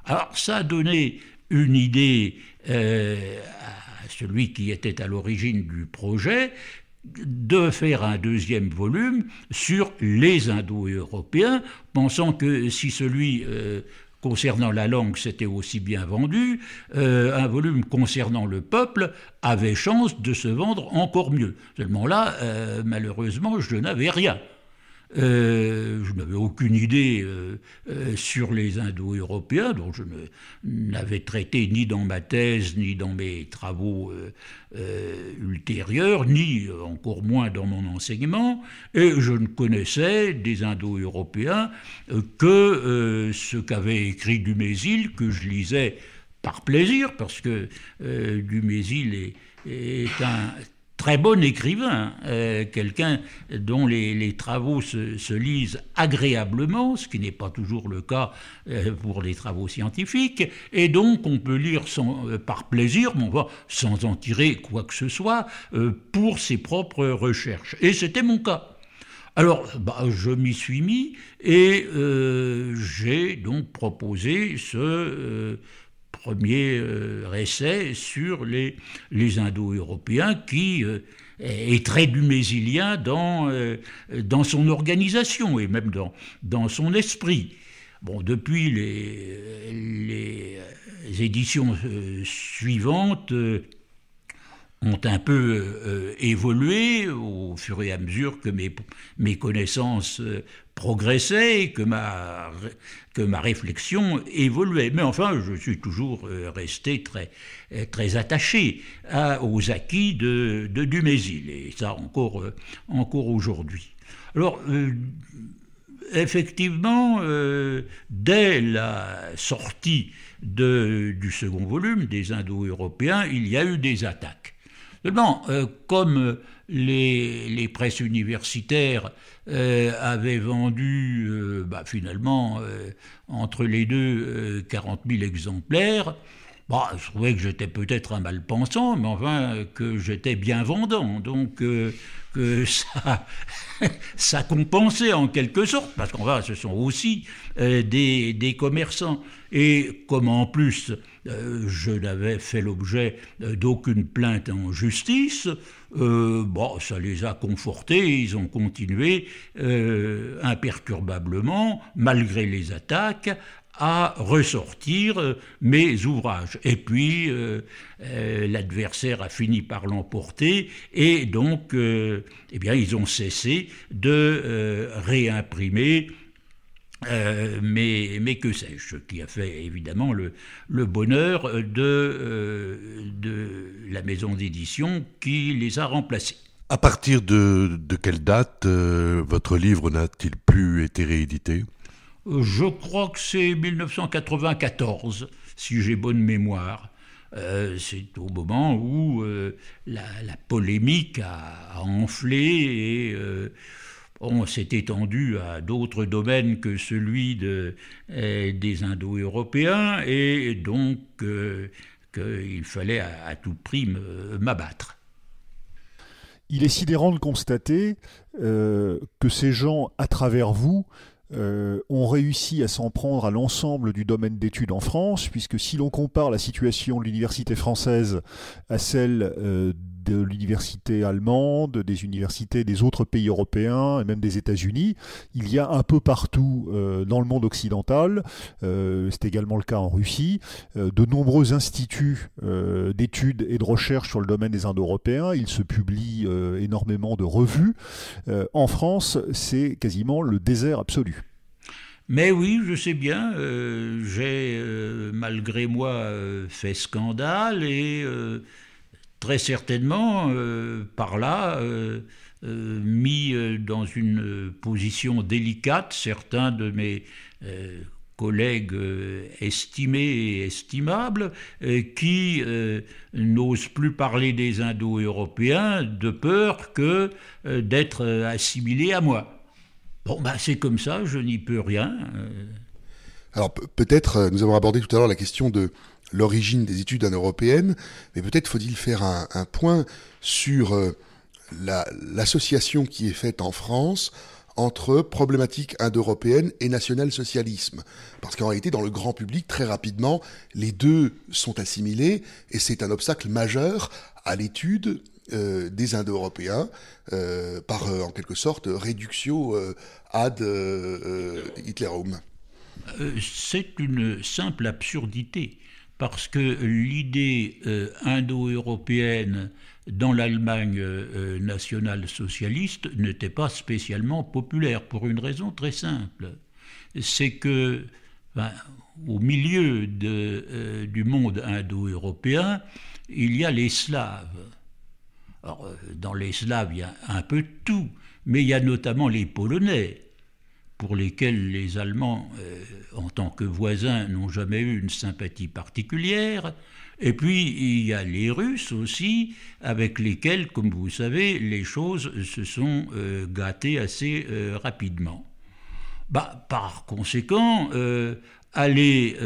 Alors, ça a donné une idée à celui qui était à l'origine du projet, de faire un deuxième volume sur les Indo-Européens, pensant que si celui euh, concernant la langue s'était aussi bien vendu, euh, un volume concernant le peuple avait chance de se vendre encore mieux. Seulement là, euh, malheureusement, je n'avais rien. Euh, je n'avais aucune idée euh, euh, sur les Indo-Européens, dont je n'avais traité ni dans ma thèse, ni dans mes travaux ultérieurs, ni encore moins dans mon enseignement, et je ne connaissais des Indo-Européens que ce qu'avait écrit Dumézil, que je lisais par plaisir, parce que Dumézil est un très bon écrivain, euh, quelqu'un dont les, travaux se, lisent agréablement, ce qui n'est pas toujours le cas euh, pour les travaux scientifiques, et donc on peut lire euh, par plaisir, mais on sans en tirer quoi que ce soit pour ses propres recherches. Et c'était mon cas. Alors, bah, je m'y suis mis et j'ai donc proposé ce premier euh, essai sur les, les Indo-Européens qui euh, est très maisilien dans, euh, dans son organisation et même dans, dans son esprit. Bon, depuis les, éditions suivantes, ont un peu évolué au fur et à mesure que mes, mes connaissances progressaient et que ma, que ma réflexion évoluait. Mais enfin, je suis toujours euh, resté très, euh, très attaché euh, aux acquis de, de, Dumézil, et ça encore, encore aujourd'hui. Alors, effectivement, dès la sortie de, du second volume des Indo-Européens, il y a eu des attaques. Seulement, comme les, les presses universitaires euh, avait vendu euh, bah, finalement euh, entre les deux 40 000 exemplaires. Bah, je trouvais que j'étais peut-être un mal pensant, mais enfin que j'étais bien vendant, donc que ça, compensait en quelque sorte, parce qu'en va, ce sont aussi des, des, commerçants. Et comment en plus euh, je n'avais fait l'objet euh, d'aucune plainte en justice. Euh, bon, ça les a confortés, ils ont continué imperturbablement, malgré les attaques, à ressortir mes ouvrages. Et puis, l'adversaire a fini par l'emporter, et donc, eh bien, ils ont cessé de réimprimer euh, mais, mais, que sais-je, ce qui a fait évidemment le, le bonheur euh, de, euh, de, la maison d'édition qui les a remplacés. À partir de, quelle date votre livre n'a-t-il plus été réédité Je crois que c'est 1994, si j'ai bonne mémoire. c'est au moment où la, polémique a, enflé et on s'est étendu à d'autres domaines que celui euh, des Indo-Européens et donc euh, qu'il fallait à, tout prix m'abattre. Il est sidérant de constater euh, que ces gens, à travers vous, ont réussi à s'en prendre à l'ensemble du domaine d'études en France, puisque si l'on compare la situation de l'université française à celle euh, de l'université allemande, des universités des autres pays européens et même des États-Unis. Il y a un peu partout euh, dans le monde occidental, euh, c'est également le cas en Russie, euh, de nombreux instituts d'études et de recherche sur le domaine des Indo-Européens. Il se publie énormément de revues. en France, c'est quasiment le désert absolu. Mais oui, je sais bien, j'ai malgré moi fait scandale et très certainement euh, par là euh, euh, mis dans une position délicate certains de mes collègues estimés et estimables qui n'osent plus parler des Indo-Européens de peur que d'être assimilés à moi. Bon, ben c'est comme ça, je n'y peux rien. Alors peut-être, nous avons abordé tout à l'heure la question de l'origine des études européennes, mais peut-être faut-il faire un, point sur euh, l'association qui est faite en France entre problématique indo européenne et national-socialisme. Parce qu'en réalité, dans le grand public, très rapidement, les deux sont assimilés et c'est un obstacle majeur à l'étude euh, des Indo-Européens euh, par, en quelque sorte, réduction ad Hitlerum. C'est une simple absurdité parce que l'idée euh, indo-européenne dans l'Allemagne euh, nationale socialiste n'était pas spécialement populaire, pour une raison très simple. C'est que, au milieu euh, du monde indo-européen, il y a les Slaves. dans les Slaves, il y a un peu tout, mais il y a notamment les Polonais pour lesquels les Allemands, euh, en tant que voisins, n'ont jamais eu une sympathie particulière. Et puis, il y a les Russes aussi, avec lesquels, comme vous savez, les choses se sont euh, gâtées assez euh, rapidement. Bah, par conséquent, aller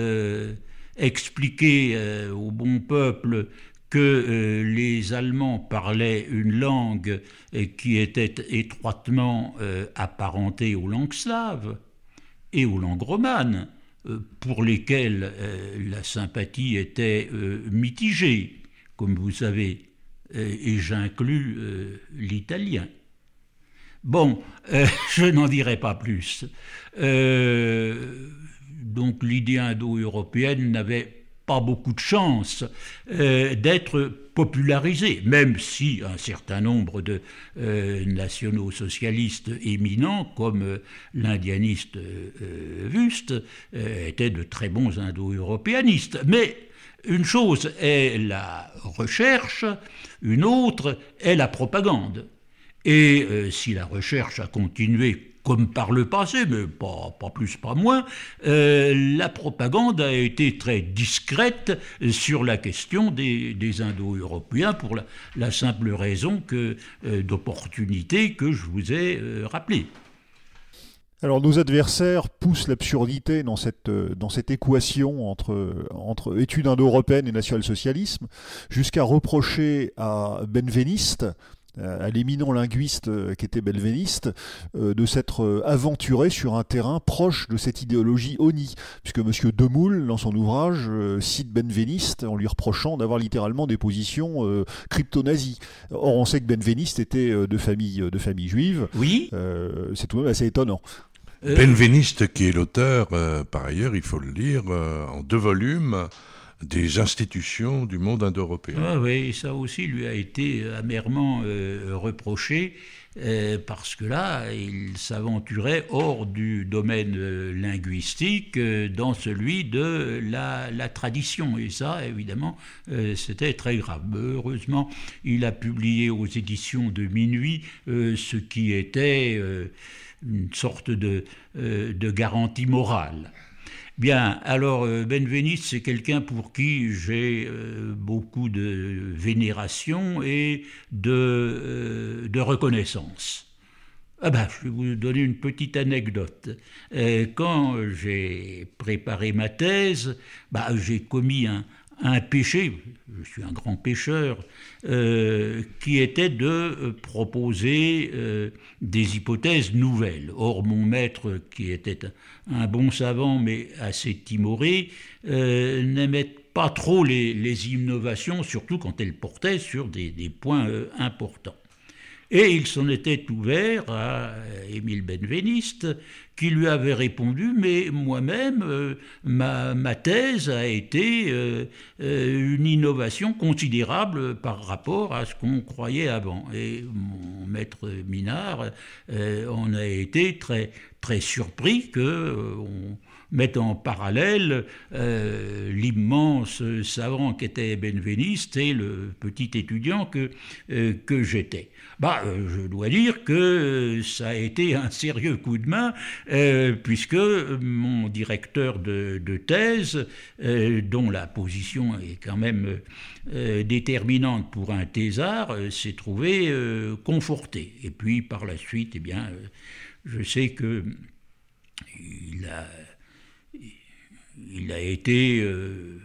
expliquer au bon peuple que euh, les Allemands parlaient une langue euh, qui était étroitement euh, apparentée aux langues slaves et aux langues romanes, pour lesquelles la sympathie était mitigée, comme vous savez, et j'inclus l'italien. Bon, je n'en dirai pas plus. donc l'idée indo-européenne n'avait pas beaucoup de chance euh, d'être popularisé, même si un certain nombre de euh, nationaux socialistes éminents, comme euh, l'indianiste Wüst, étaient de très bons indo-européanistes. Mais une chose est la recherche, une autre est la propagande. Et si la recherche a continué comme par le passé, mais pas, plus, pas moins, euh, la propagande a été très discrète sur la question des, Indo-Européens pour la, simple raison que euh, d'opportunité que je vous ai rappelé. Euh, rappelée. Alors nos adversaires poussent l'absurdité dans cette, équation entre, entre études indo-européennes et national-socialisme, jusqu'à reprocher à Benveniste à euh, l'éminent linguiste euh, qui était Benveniste, euh, de s'être aventuré sur un terrain proche de cette idéologie ONI, puisque M. Demoule, dans son ouvrage, cite Benveniste en lui reprochant d'avoir littéralement des positions crypto-nazies. Or, on sait que Benveniste était de famille, de famille juive. Oui. c'est tout de même assez étonnant. Benveniste, qui est l'auteur, par ailleurs, il faut le lire, en deux volumes, des institutions du monde indo-européen. Ah oui, ça aussi lui a été euh, amèrement euh, reproché, euh, parce que là, il s'aventurait hors du domaine linguistique dans celui de la, tradition. Et ça, évidemment, c'était très grave. Heureusement, il a publié aux éditions de Minuit ce qui était une sorte de garantie morale. Bien, alors euh, Benveniste, c'est quelqu'un pour qui j'ai euh, beaucoup de vénération et euh, de, reconnaissance. Ah ben, je vais vous donner une petite anecdote. quand j'ai préparé ma thèse, bah, j'ai commis un, un péché, je suis un grand pécheur, euh, qui était de euh, proposer euh, des hypothèses nouvelles. Or, mon maître, qui était un bon savant mais assez timoré, n'aimait pas trop les, innovations, surtout quand elles portaient sur des points importants. Et il s'en était ouvert à Émile Benveniste, qui lui avait répondu Mais moi-même, euh, ma, thèse a été euh, euh, une innovation considérable par rapport à ce qu'on croyait avant. Et mon maître Minard en a été très, très surpris qu'on mette en parallèle l'immense savant qu'était Benveniste et le petit étudiant que, que j'étais. Bah, euh, je dois dire que euh, ça a été un sérieux coup de main, euh, puisque mon directeur de, thèse, dont la position est quand même déterminante pour un thésard, s'est trouvé conforté. Et puis, par la suite, eh bien, je sais que il a, été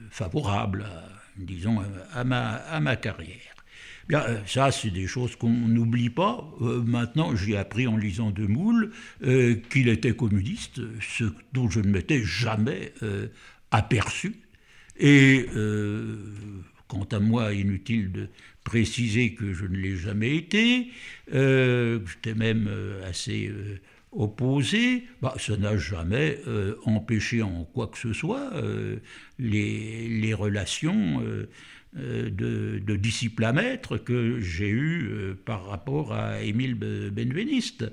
favorable, disons, à ma carrière. Euh, ça, c'est des choses qu'on n'oublie pas. Euh, maintenant, j'ai appris en lisant De Moule euh, qu'il était communiste, ce dont je ne m'étais jamais aperçu. Et quant à moi, inutile de préciser que je ne l'ai jamais été. J'étais même assez opposé, bah, ça n'a jamais empêché en quoi que ce soit les, les, relations euh, de, disciples à maître que j'ai eu euh, par rapport à Émile Benveniste.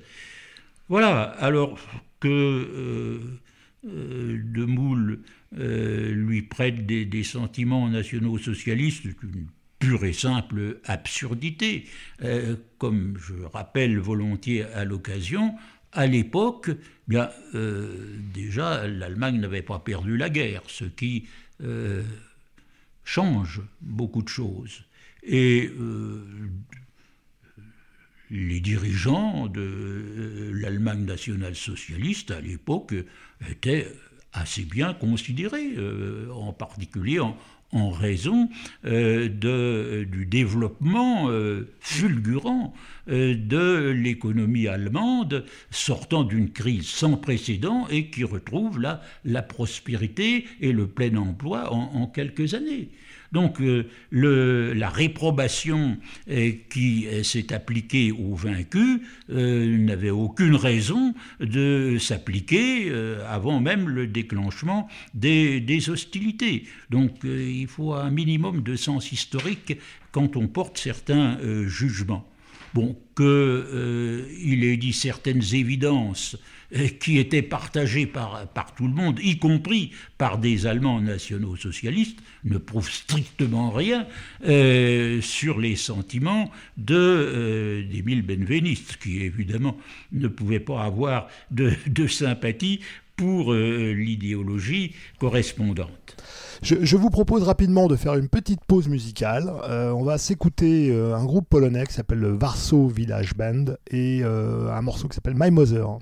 Voilà, alors que euh, De Moule lui prête des, sentiments nationaux socialistes, c'est une pure et simple absurdité. comme je rappelle volontiers à l'occasion, à l'époque, bien, déjà, l'Allemagne n'avait pas perdu la guerre, ce qui change beaucoup de choses. Et euh, les dirigeants de euh, l'Allemagne nationale socialiste à l'époque étaient assez bien considérés, euh, en particulier en, en raison euh, du développement euh, fulgurant euh, de l'économie allemande sortant d'une crise sans précédent et qui retrouve là la prospérité et le plein emploi en quelques années. Donc euh, la réprobation euh, qui euh, s'est appliquée aux vaincus n'avait aucune raison de s'appliquer avant même le déclenchement des, hostilités. Donc il faut un minimum de sens historique quand on porte certains jugements. Bon, qu'il ait dit certaines évidences qui était partagé par, tout le monde, y compris par des Allemands nationaux socialistes, ne prouve strictement rien euh, sur les sentiments de euh, Benveniste, qui évidemment ne pouvait pas avoir de, sympathie pour euh, l'idéologie correspondante. Je, vous propose rapidement de faire une petite pause musicale. on va s'écouter un groupe polonais qui s'appelle le Warsaw Village Band et un morceau qui s'appelle My Mother.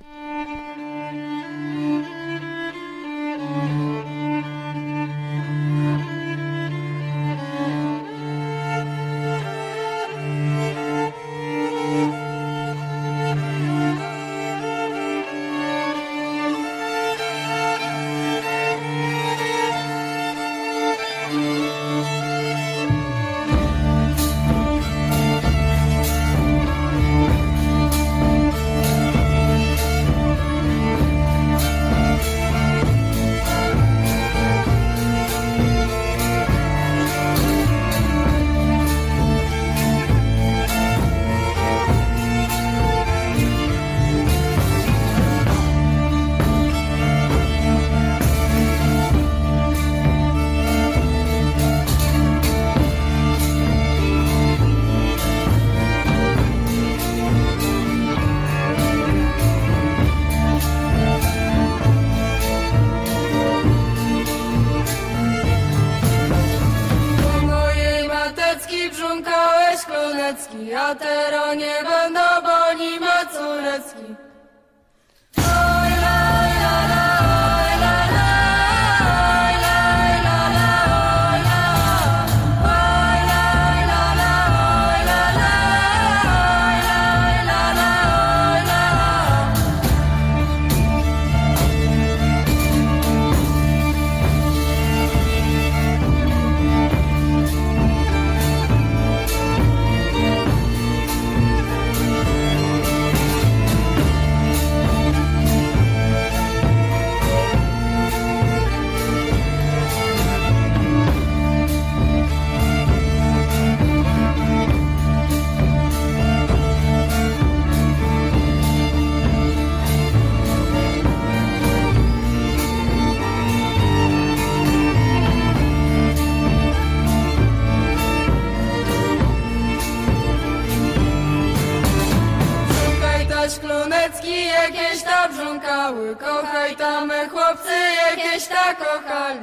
zaś klonecki jakieś tam brząkały Kochaj tam chłopcy jakieś tak kochali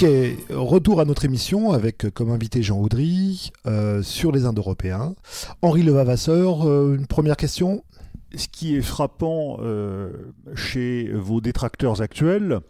Ok, retour à notre émission avec euh, comme invité Jean Audry euh, sur les Indes européens Henri Levavasseur, euh, une première question Ce qui est frappant chez vos détracteurs actuels,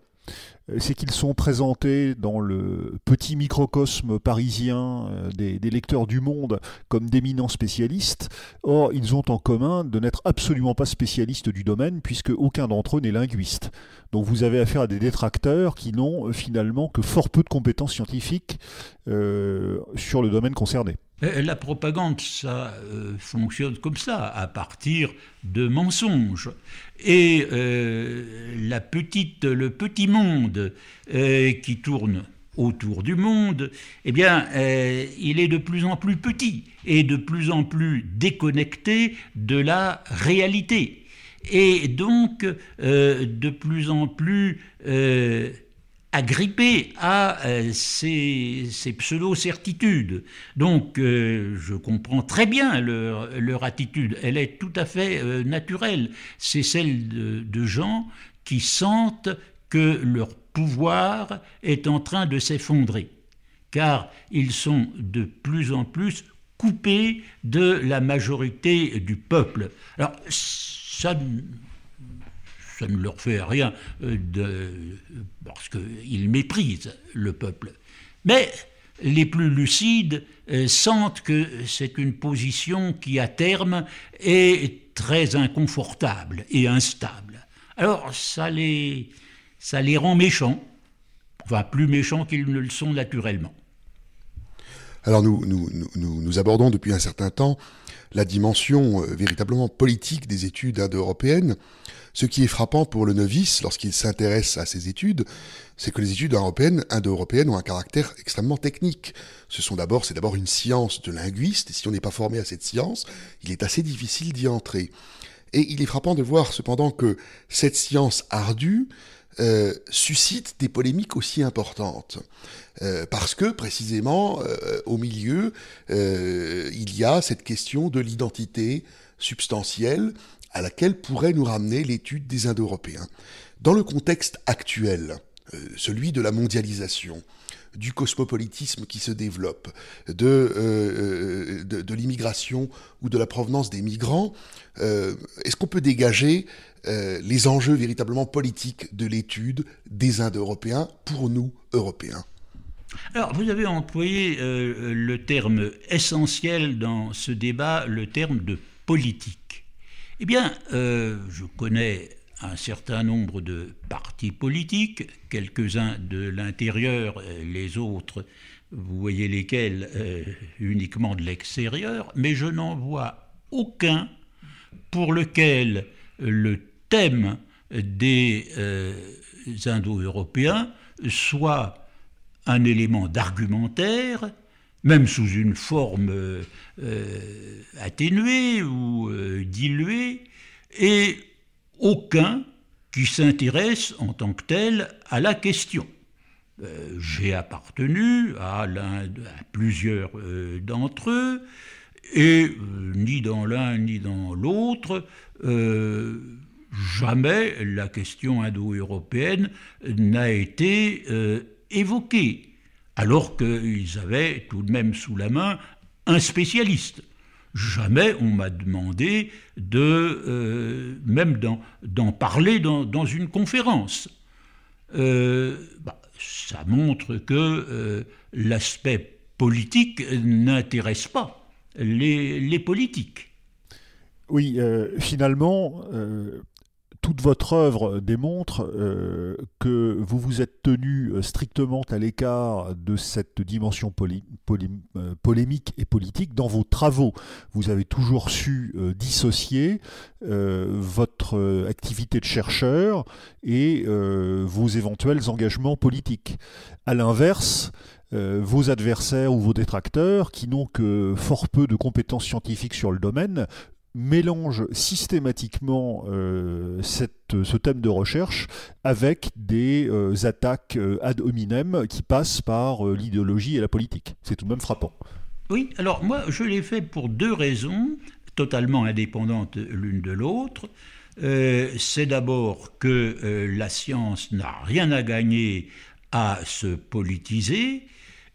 euh, c'est qu'ils sont présentés dans le petit microcosme parisien euh, des, lecteurs du monde comme d'éminents spécialistes. Or, ils ont en commun de n'être absolument pas spécialistes du domaine, puisque aucun d'entre eux n'est linguiste. Donc vous avez affaire à des détracteurs qui n'ont euh, finalement que fort peu de compétences scientifiques sur le domaine concerné. Euh, la propagande, ça euh, fonctionne comme ça, à partir de mensonges. Et euh, la petite, le petit monde qui tourne autour du monde, eh bien, il est de plus en plus petit et de plus en plus déconnecté de la réalité. Et donc, de plus en plus agrippé à euh, ces, pseudo-certitudes. Donc euh, je comprends très bien leur, attitude, elle est tout à fait euh, naturelle. C'est celle de, de, gens qui sentent que leur pouvoir est en train de s'effondrer, car ils sont de plus en plus coupés de la majorité du peuple. Alors ça ça ne leur fait rien euh, de, parce qu'ils méprisent le peuple. Mais les plus lucides euh, sentent que c'est une position qui, à terme, est très inconfortable et instable. Alors, ça les, ça les rend méchants, enfin plus méchants qu'ils ne le sont naturellement. Alors nous, nous, abordons depuis un certain temps la dimension euh, véritablement politique des études indo-européennes. Ce qui est frappant pour le novice lorsqu'il s'intéresse à ces études, c'est que les études européennes, indo-européennes ont un caractère extrêmement technique. Ce sont d'abord, c'est d'abord une science de linguiste, et si on n'est pas formé à cette science, il est assez difficile d'y entrer. Et il est frappant de voir cependant que cette science ardue euh, suscite des polémiques aussi importantes. Euh, parce que précisément, euh, au milieu, il y a cette question de l'identité substantielle à laquelle pourrait nous ramener l'étude des Indo-Européens. Dans le contexte actuel, euh, celui de la mondialisation, du cosmopolitisme qui se développe, de, euh, euh, de, l'immigration ou de la provenance des migrants, est-ce qu'on peut dégager les enjeux véritablement politiques de l'étude des Indo-Européens pour nous, Européens alors, vous avez employé le terme essentiel dans ce débat, le terme de politique. Eh bien, euh, je connais un certain nombre de partis politiques, quelques-uns de l'intérieur, euh, les autres, vous voyez lesquels, euh, uniquement de l'extérieur, mais je n'en vois aucun pour lequel le thème des Indo-Européens soit un élément d'argumentaire même sous une forme euh, atténuée ou euh, diluée, et aucun qui s'intéresse en tant que tel à la question. Euh, j'ai appartenu à, l'un, à plusieurs d'entre eux, et ni dans l'un ni dans l'autre, jamais la question indo-européenne n'a été évoquée alors qu'ils avaient tout de même sous la main un spécialiste. Jamais on m'a demandé de, euh, même d'en parler dans, une conférence. Euh, bah, ça montre que euh, l'aspect politique n'intéresse pas les, politiques. Oui, finalement, toute votre œuvre euh, démontre euh, que vous vous êtes tenu euh, strictement à l'écart de cette dimension polémique et politique dans vos travaux. Vous avez toujours su dissocier votre activité de chercheur et vos éventuels engagements politiques. A l'inverse, vos adversaires ou vos détracteurs, qui n'ont que fort peu de compétences scientifiques sur le domaine, mélange systématiquement euh, ce thème de recherche avec des euh, attaques euh, ad hominem qui passent par l'idéologie et la politique. C'est tout de même frappant. Oui, alors moi je l'ai fait pour deux raisons totalement indépendantes l'une de l'autre. C'est d'abord que la science n'a rien à gagner à se politiser,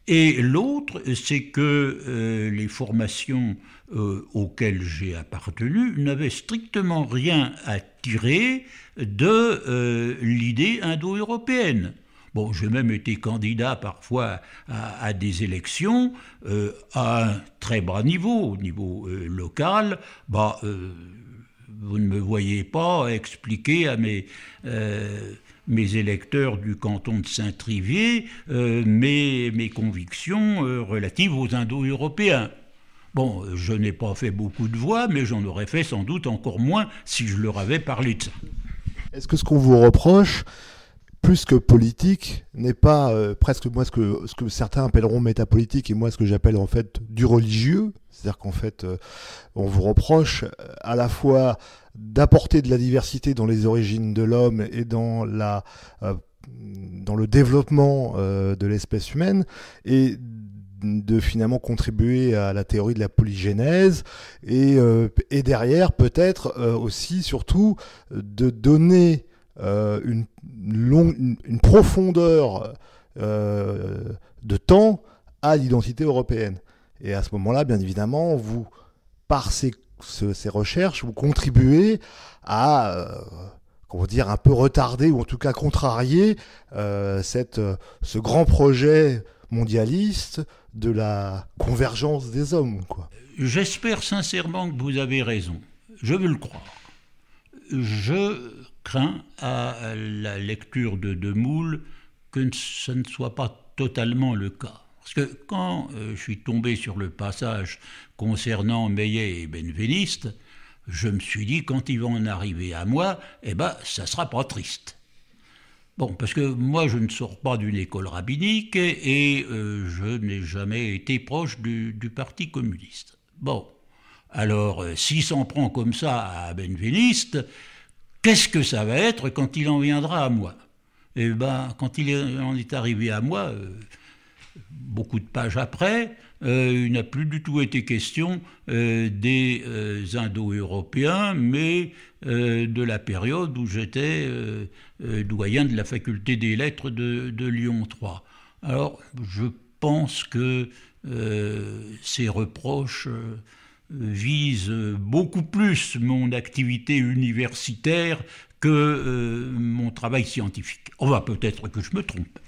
et l'autre, c'est que les formations euh, auxquels j'ai appartenu n'avait strictement rien à tirer de euh, l'idée indo-européenne. Bon, j'ai même été candidat parfois à, des élections euh, à un très bas niveau, au niveau local. Bah, vous ne me voyez pas expliquer à mes, mes électeurs du canton de Saint-Trivier mes, mes, convictions relatives aux Indo-Européens. Bon, je n'ai pas fait beaucoup de voix, mais j'en aurais fait sans doute encore moins si je leur avais parlé de ça. Est-ce que ce qu'on vous reproche, plus que politique, n'est pas euh, presque moi ce que, ce que certains appelleront métapolitique et moi ce que j'appelle en fait du religieux C'est-à-dire qu'en fait, euh, on vous reproche euh, à la fois d'apporter de la diversité dans les origines de l'homme et dans la... dans le développement de l'espèce humaine et de finalement contribuer à la théorie de la polygénèse et, euh, derrière peut-être euh, aussi surtout de donner euh, une, une, profondeur de temps à l'identité européenne. Et à ce moment-là, bien évidemment, vous, par ces, recherches, vous contribuez à comment dire, un peu retarder ou en tout cas contrarier cette, ce grand projet mondialiste, de la convergence des hommes. J'espère sincèrement que vous avez raison. Je veux le croire. Je crains à la lecture de Moule que ce ne soit pas totalement le cas. Parce que quand euh, je suis tombé sur le passage concernant Meillet et Benveniste, je me suis dit, quand ils vont en arriver à moi, eh ben, ça sera pas triste. Bon, parce que moi, je ne sors pas d'une école rabbinique et, euh, je n'ai jamais été proche du, Parti communiste. Bon, alors, euh, si s'en prend comme ça à Benveniste, qu'est-ce que ça va être quand il en viendra à moi Eh bien, quand il en est arrivé à moi, euh, beaucoup de pages après, il n'a plus du tout été question des Indo-Européens, mais de la période où j'étais euh, doyen de la faculté des lettres de, Lyon 3. Alors, je pense que euh, ces reproches euh, visent beaucoup plus mon activité universitaire que mon travail scientifique. On va peut-être que je me trompe.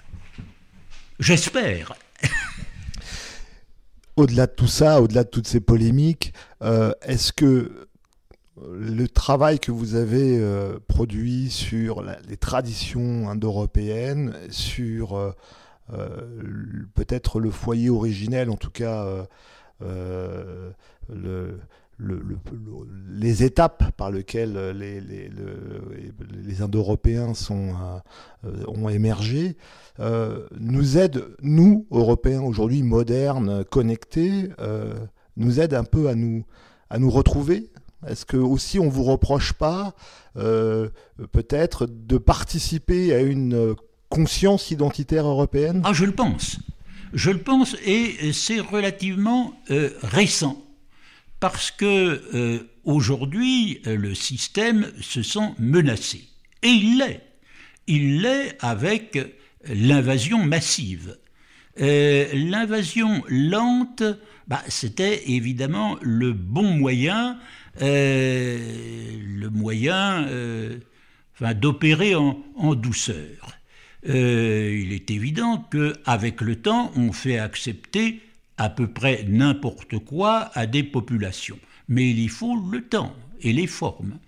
J'espère. au-delà de tout ça, au-delà de toutes ces polémiques, est-ce que le travail que vous avez euh, produit sur les traditions indo-européennes, sur euh, euh, peut-être le foyer originel, en tout cas le, les étapes par lesquelles les, les, Indo-Européens ont émergé, nous aide, nous, Européens aujourd'hui modernes, connectés, nous aide un peu à nous, à nous retrouver est-ce que aussi on vous reproche pas euh, peut-être de participer à une euh, conscience identitaire européenne Ah, je le pense. Je le pense et c'est relativement euh, récent parce que aujourd'hui le système se sent menacé et il l'est. Il l'est avec l'invasion massive. l'invasion lente, bah, c'était évidemment le bon moyen euh, le moyen enfin, euh, d'opérer en, douceur. Euh, il est évident qu'avec le temps, on fait accepter à peu près n'importe quoi à des populations. Mais il y faut le temps et les formes.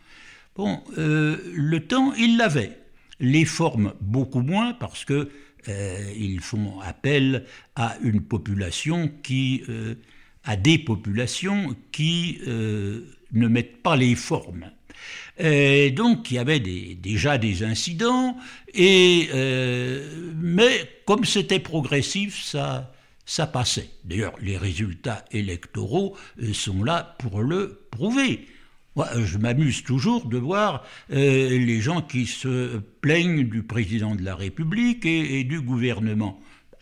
Bon, le temps, il l'avait. Les formes, beaucoup moins, parce que ils font appel à une population qui, à des populations qui ne mettent pas les formes. Euh, donc il y avait déjà des incidents, et, euh, mais comme c'était progressif, ça, passait. D'ailleurs, les résultats électoraux euh, sont là pour le prouver. je m'amuse toujours de voir les gens qui se plaignent du président de la République et du gouvernement.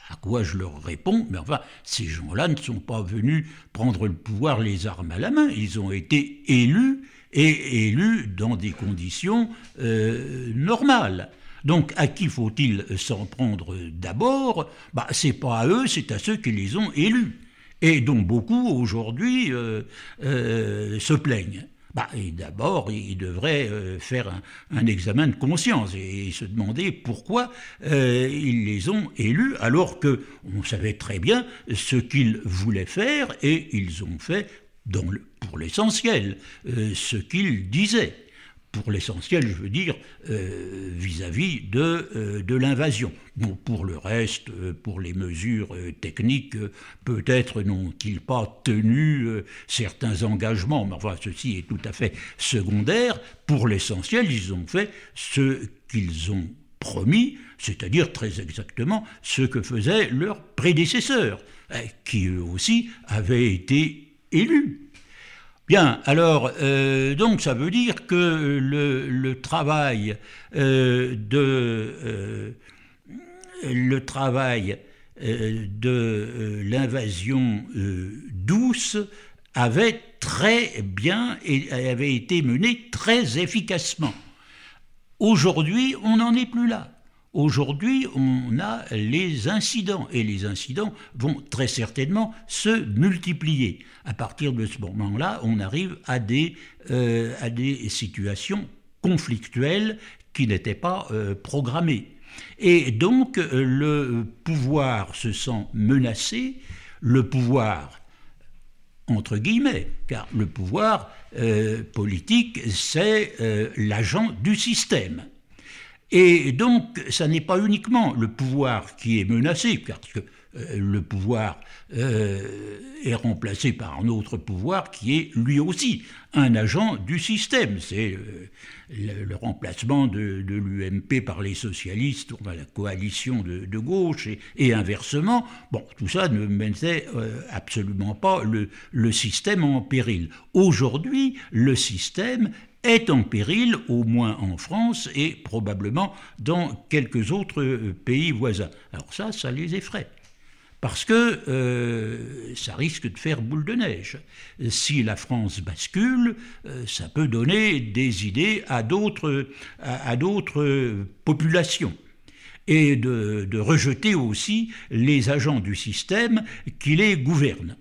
À quoi je leur réponds, mais enfin, ces gens-là ne sont pas venus prendre le pouvoir les armes à la main, ils ont été élus et élus dans des conditions euh, normales. Donc à qui faut-il s'en prendre d'abord bah, n'est pas à eux, c'est à ceux qui les ont élus, et dont beaucoup aujourd'hui euh, euh, se plaignent bah, D'abord, ils devraient euh, faire un, examen de conscience et, se demander pourquoi euh, ils les ont élus alors que on savait très bien ce qu'ils voulaient faire et ils ont fait pour l'essentiel euh, ce qu'ils disaient pour l'essentiel, je veux dire, euh, vis-à-vis de, euh, de l'invasion. pour le reste, euh, pour les mesures techniques, peut-être n'ont-ils pas tenu certains engagements, mais enfin, ceci est tout à fait secondaire. Pour l'essentiel, ils ont fait ce qu'ils ont promis, c'est-à-dire très exactement ce que faisaient leurs prédécesseurs, qui eux aussi avaient été élus. Bien, alors, euh, donc ça veut dire que le, le travail euh, de euh, le travail de l'invasion douce avait très bien et avait été mené très efficacement. Aujourd'hui, on n'en est plus là. Aujourd'hui, on a les incidents, et les incidents vont très certainement se multiplier. À partir de ce moment-là, on arrive à des, euh, à des situations conflictuelles qui n'étaient pas euh, programmées. Et donc, euh, le pouvoir se sent menacé, le pouvoir entre guillemets, car le pouvoir politique, c'est l'agent du système. Et donc, ça n'est pas uniquement le pouvoir qui est menacé, parce que euh, le pouvoir euh, est remplacé par un autre pouvoir qui est lui aussi un agent du système. C'est euh, le, remplacement de, l'UMP par les socialistes, la coalition de, gauche et, inversement. Bon, tout ça ne mettait absolument pas le, le système en péril. Aujourd'hui, le système est en péril, au moins en France et probablement dans quelques autres euh, pays voisins. Alors ça, ça les effraie parce que euh, ça risque de faire boule de neige. Si la France bascule, euh, ça peut donner des idées à d'autres, à, d'autres populations et de rejeter aussi les agents du système qui les gouvernent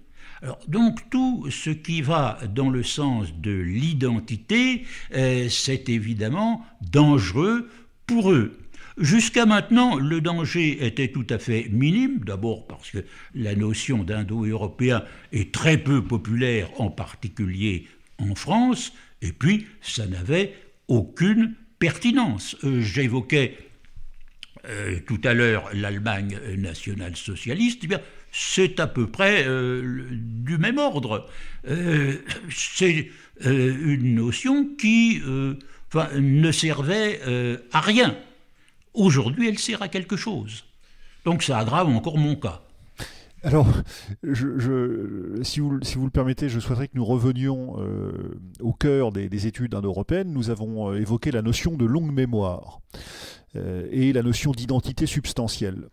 donc tout ce qui va dans le sens de l'identité, euh, c'est évidemment dangereux pour eux. Jusqu'à maintenant, le danger était tout à fait minime, d'abord parce que la notion d'indo-européen est très peu populaire, en particulier en France, et puis ça n'avait aucune pertinence. Euh, j'évoquais euh, tout à l'heure l'Allemagne nationale-socialiste, eh bien c'est à peu près euh, du même ordre. Euh, c'est euh, une notion qui ne servait à rien. Aujourd'hui, elle sert à quelque chose. Donc ça aggrave encore mon cas. Alors, si, vous, le permettez, je souhaiterais que nous revenions au cœur des, études indo-européennes. Nous avons évoqué la notion de longue mémoire et la notion d'identité substantielle.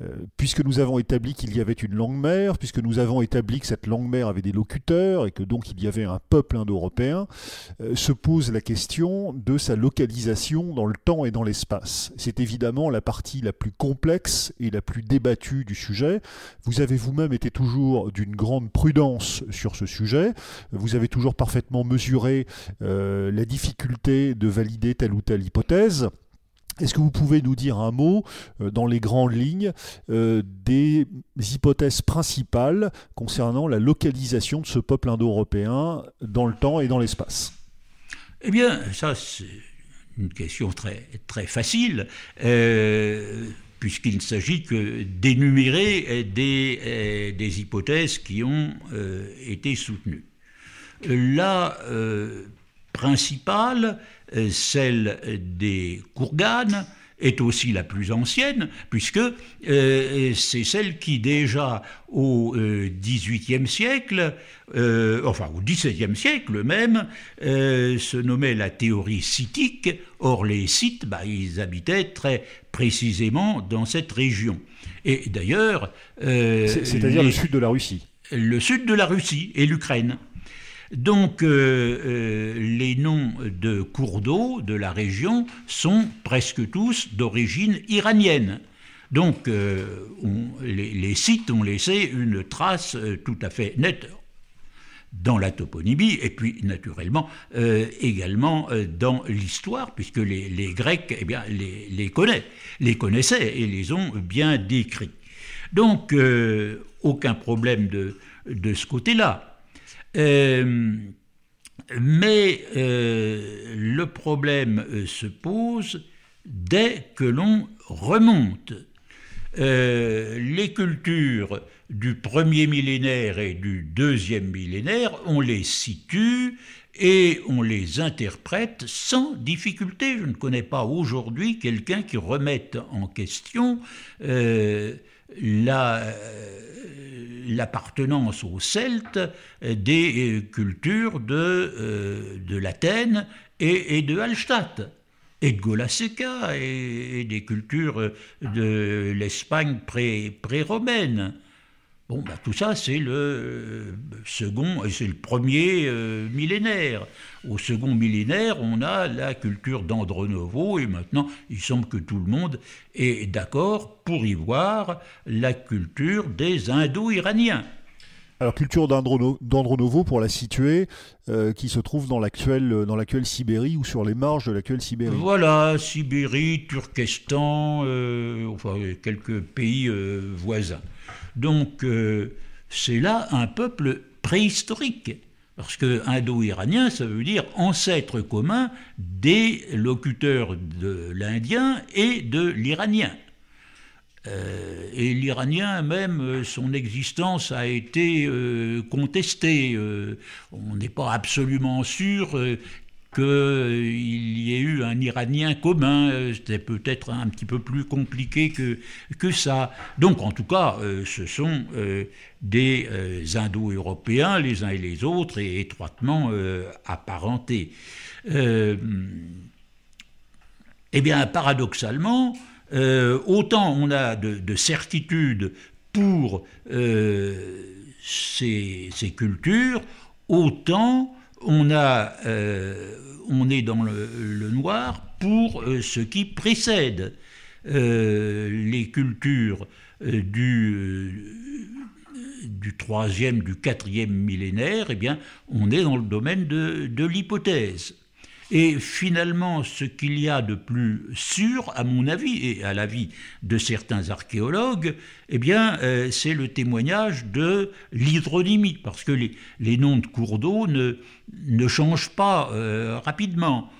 Euh, puisque nous avons établi qu'il y avait une langue mère, puisque nous avons établi que cette langue mère avait des locuteurs et que donc il y avait un peuple indo-européen, euh, se pose la question de sa localisation dans le temps et dans l'espace. C'est évidemment la partie la plus complexe et la plus débattue du sujet. Vous avez vous-même été toujours d'une grande prudence sur ce sujet. Vous avez toujours parfaitement mesuré euh, la difficulté de valider telle ou telle hypothèse. Est-ce que vous pouvez nous dire un mot, euh, dans les grandes lignes, euh, des hypothèses principales concernant la localisation de ce peuple indo-européen dans le temps et dans l'espace Eh bien, ça, c'est une question très, très facile. Euh, puisqu'il ne s'agit que d'énumérer des, des, hypothèses qui ont été soutenues. La principale, euh, celle des Kourganes, est aussi la plus ancienne, puisque euh, c'est celle qui déjà au euh, XVIIIe siècle, enfin au XVIIe siècle même, se nommait la théorie scythique. Or les Scythes, bah, ils habitaient très précisément dans cette région. Et d'ailleurs... C'est-à-dire le sud de la Russie. Le sud de la Russie et l'Ukraine. Donc euh, euh, les noms de cours d'eau de la région sont presque tous d'origine iranienne. Donc euh, les, sites ont laissé une trace tout à fait nette dans la toponymie et puis naturellement également dans l'histoire puisque les, Grecs eh les, les, les connaissaient et les ont bien décrits. Donc aucun problème de, de ce côté-là. Euh, mais euh, le problème euh, se pose dès que l'on remonte. les cultures du premier millénaire et du deuxième millénaire, on les situe et on les interprète sans difficulté. Je ne connais pas aujourd'hui quelqu'un qui remette en question la, l'appartenance aux Celtes euh, des euh, cultures de, euh, l'Athènes et, de Hallstatt et de et, des cultures de l'Espagne pré-romaine. pré romaine Bon, bah, tout ça, c'est le euh, second, euh, c'est le premier euh, millénaire. Au second millénaire, on a la culture d'Andronovo, et maintenant, il semble que tout le monde est d'accord pour y voir la culture des Indo-Iraniens. Alors, culture d'Andronovo, pour la situer, qui se trouve dans l'actuelle, dans Sibérie ou sur les marges de l'actuelle Sibérie. Voilà, Sibérie, Turkestan, enfin, quelques pays voisins. Donc euh, c'est là un peuple préhistorique. Parce que indo-iranien, ça veut dire ancêtre commun des locuteurs de l'indien et de l'iranien. Euh, et l'iranien même, euh, son existence a été contestée. on n'est pas absolument sûr qu'il euh, y ait eu un Iranien commun, euh, c'était peut-être un petit peu plus compliqué que, que ça. Donc en tout cas, euh, ce sont des Indo-Européens, les uns et les autres, et étroitement apparentés. eh bien, paradoxalement, autant on a de, certitude pour ces cultures, autant on, a, euh, on est dans le, noir pour euh, ce qui précède euh, les cultures du, du troisième, du quatrième millénaire, eh bien, on est dans le domaine de l'hypothèse. Et finalement, ce qu'il y a de plus sûr, à mon avis, et à l'avis de certains archéologues, eh bien, euh, c'est le témoignage de l'hydronymie, parce que les, noms de cours d'eau ne, changent pas euh, rapidement.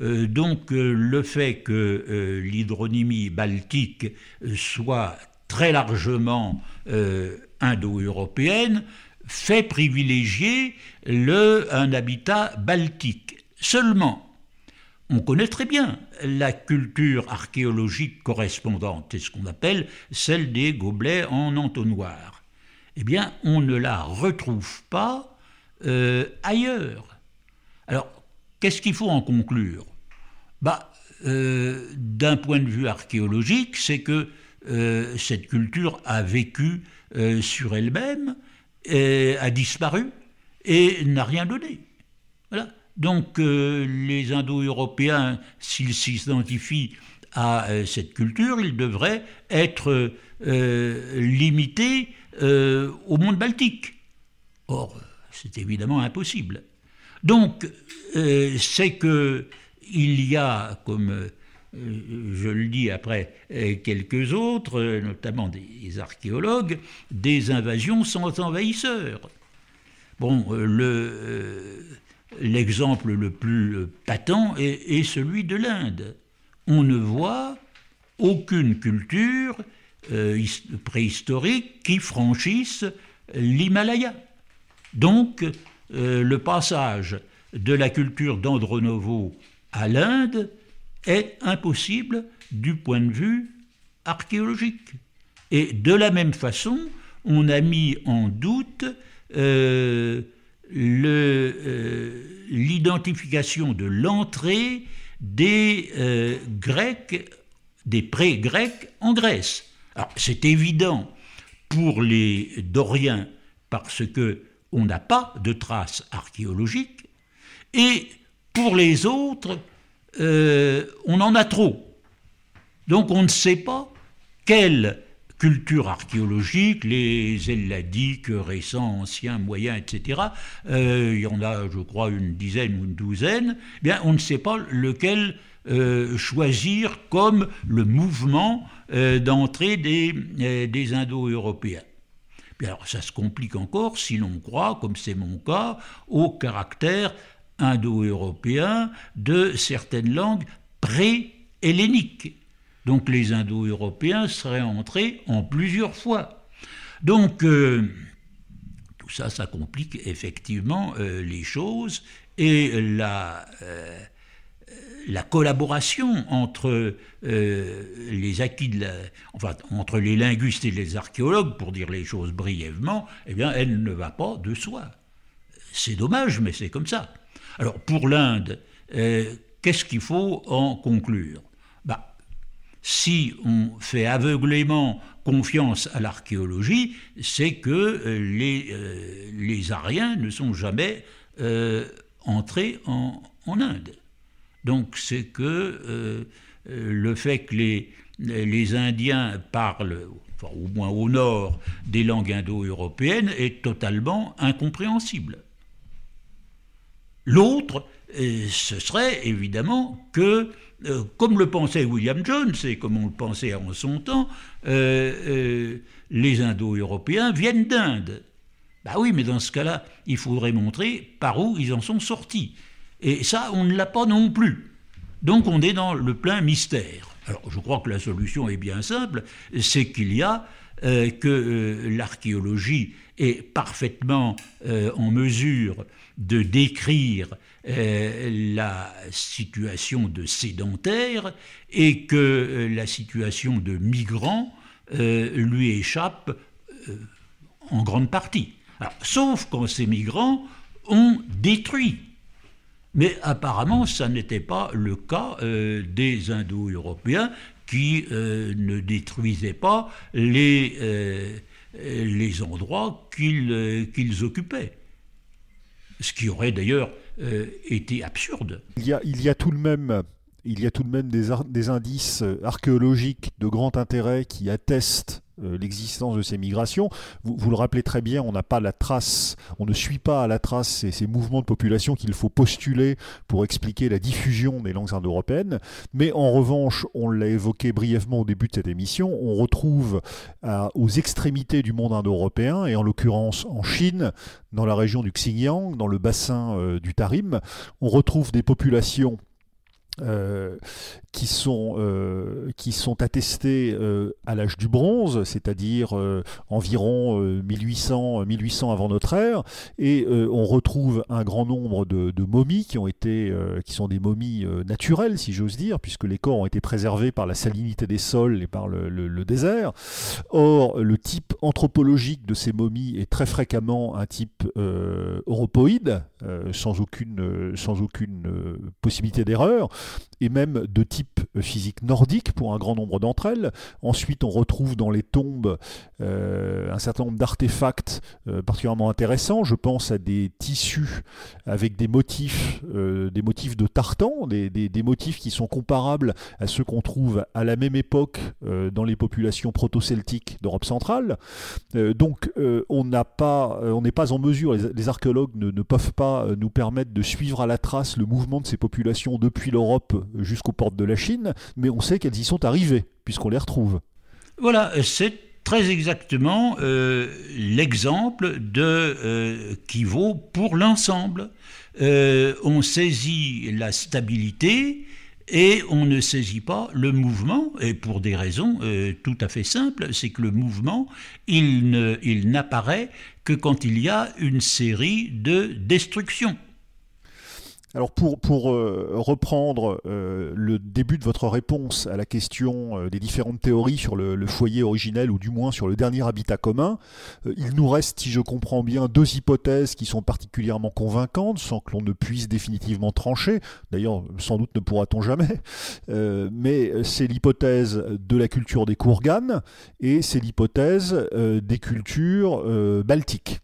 Euh, donc, le fait que l'hydronymie baltique soit très largement indo-européenne fait privilégier le, un habitat baltique. Seulement, on connaît très bien la culture archéologique correspondante, c'est ce qu'on appelle celle des gobelets en entonnoir. Eh bien, on ne la retrouve pas euh, ailleurs. Alors, qu'est-ce qu'il faut en conclure bah, euh, D'un point de vue archéologique, c'est que euh, cette culture a vécu sur elle-même, a disparu et n'a rien donné. Voilà. Donc euh, les Indo-Européens, s'ils s'identifient à euh, cette culture, ils devraient être euh, limités au monde baltique. Or, c'est évidemment impossible. Donc, c'est qu'il y a, comme je le dis après quelques autres, notamment des archéologues, des invasions sans envahisseurs. Bon, le l'exemple le plus euh, patent est, celui de l'Inde. On ne voit aucune culture euh, préhistorique qui franchisse l'Himalaya. Donc, euh, le passage de la culture d'Andronovo à l'Inde est impossible du point de vue archéologique. Et de la même façon, on a mis en doute euh, l'identification de l'entrée des euh, Grecs, des pré-Grecs en Grèce. c'est évident pour les Doriens parce que on n'a pas de traces archéologiques, et pour les autres, euh, on en a trop. Donc on ne sait pas quelle culture archéologique, les Elladiques récents, anciens, moyens, etc., euh, il y en a, je crois, une dizaine ou une douzaine, eh bien, on ne sait pas lequel euh, choisir comme le mouvement euh, d'entrée des, Indo-Européens. Alors ça se complique encore si l'on croit, comme c'est mon cas, au caractère indo-européen de certaines langues pré-helléniques donc les Indo-Européens seraient entrés en plusieurs fois. Donc euh, tout ça, ça complique effectivement euh, les choses et la, euh, collaboration entre les acquis entre les linguistes et les archéologues, pour dire les choses brièvement, eh bien, elle ne va pas de soi. C'est dommage, mais c'est comme ça. Alors pour l'Inde, qu'est-ce qu'il faut en conclure si on fait aveuglément confiance à l'archéologie, c'est que euh, euh, les, Ariens ne sont jamais euh, entrés en, Inde. Donc c'est que le fait que les, Indiens parlent, au moins au nord, des langues indo-européennes est totalement incompréhensible. L'autre, ce serait évidemment que euh, comme le pensait William Jones et comme on le pensait en son temps, euh, euh, les Indo-Européens viennent d'Inde. Bah oui, mais dans ce cas-là, il faudrait montrer par où ils en sont sortis. Et ça, on ne l'a pas non plus. Donc on est dans le plein mystère. Alors je crois que la solution est bien simple, c'est qu'il y a que l'archéologie est parfaitement en mesure de décrire euh, la situation de sédentaire et que euh, la situation de migrant euh, lui échappe en grande partie. sauf quand ces migrants ont détruit. Mais apparemment, ça n'était pas le cas des Indo-Européens qui ne détruisaient pas les les endroits qu'ils occupaient. Ce qui aurait d'ailleurs euh, était absurde. Il y, a, tout de même des indices archéologiques de grand intérêt qui attestent euh, l'existence de ces migrations. Vous, le rappelez très bien, on n'a pas la trace, on ne suit pas à la trace ces, ces mouvements de population qu'il faut postuler pour expliquer la diffusion des langues indo-européennes. Mais en revanche, on l'a évoqué brièvement au début de cette émission, on retrouve euh, aux extrémités du monde indo-européen, et en l'occurrence en Chine, dans la région du Xinjiang, dans le bassin euh, du Tarim, on retrouve des populations euh, qui sont, euh, qui sont attestés euh, à l'âge du bronze, c'est-à-dire environ 1800, 1800 avant notre ère, et on retrouve un grand nombre de, momies qui, ont été, qui sont des momies naturelles, si j'ose dire, puisque les corps ont été préservés par la salinité des sols et par le, désert. Or, le type anthropologique de ces momies est très fréquemment un type europoïde, sans aucune, sans aucune possibilité d'erreur et même de type physique nordique pour un grand nombre d'entre elles. Ensuite, on retrouve dans les tombes euh, un certain nombre d'artefacts euh, particulièrement intéressants. Je pense à des tissus avec des motifs, euh, des motifs de tartan, des, motifs qui sont comparables à ceux qu'on trouve à la même époque dans les populations proto-celtiques d'Europe centrale. donc, on n'a pas, on n'est pas en mesure, les, archéologues ne peuvent pas nous permettre de suivre à la trace le mouvement de ces populations depuis l'Europe jusqu'aux portes de la Chine, mais on sait qu'elles y sont arrivées, puisqu'on les retrouve. Voilà, c'est très exactement euh, l'exemple de euh, qui vaut pour l'ensemble. Euh, on saisit la stabilité et on ne saisit pas le mouvement, et pour des raisons tout à fait simples, c'est que le mouvement, il n'apparaît que quand il y a une série de destructions. Alors pour, pour euh, reprendre euh, le début de votre réponse à la question euh, des différentes théories sur le, foyer originel ou du moins sur le dernier habitat commun, il nous reste, si je comprends bien, deux hypothèses qui sont particulièrement convaincantes sans que l'on ne puisse définitivement trancher. D'ailleurs, sans doute ne pourra-t-on jamais. mais c'est l'hypothèse de la culture des Kourganes et c'est l'hypothèse des cultures baltiques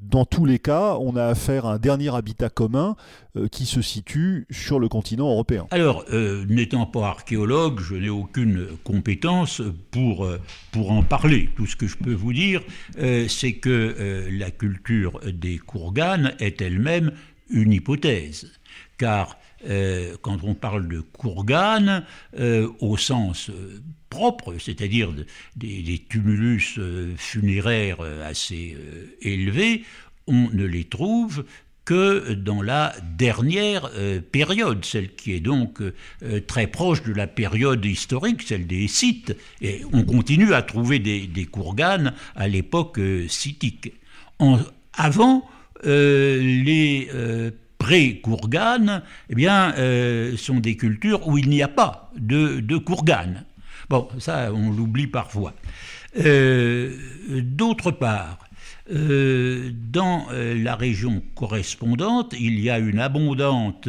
dans tous les cas, on a affaire à un dernier habitat commun euh, qui se situe sur le continent européen. Alors, euh, n'étant pas archéologue, je n'ai aucune compétence pour, euh, pour en parler. Tout ce que je peux vous dire, c'est que la culture des Kourganes est elle-même une hypothèse, car quand on parle de Kourganes, au sens Propres, c'est-à-dire des, tumulus euh, funéraires euh, assez euh, élevés, on ne les trouve que dans la dernière période, celle qui est donc très proche de la période historique, celle des Scythes. Et on continue à trouver des, des à l'époque scythique. avant, les pré kourganes eh bien, sont des cultures où il n'y a pas de, de Bon, ça, on l'oublie parfois. Euh, d'autre part, euh, dans euh, la région correspondante, il y a une abondante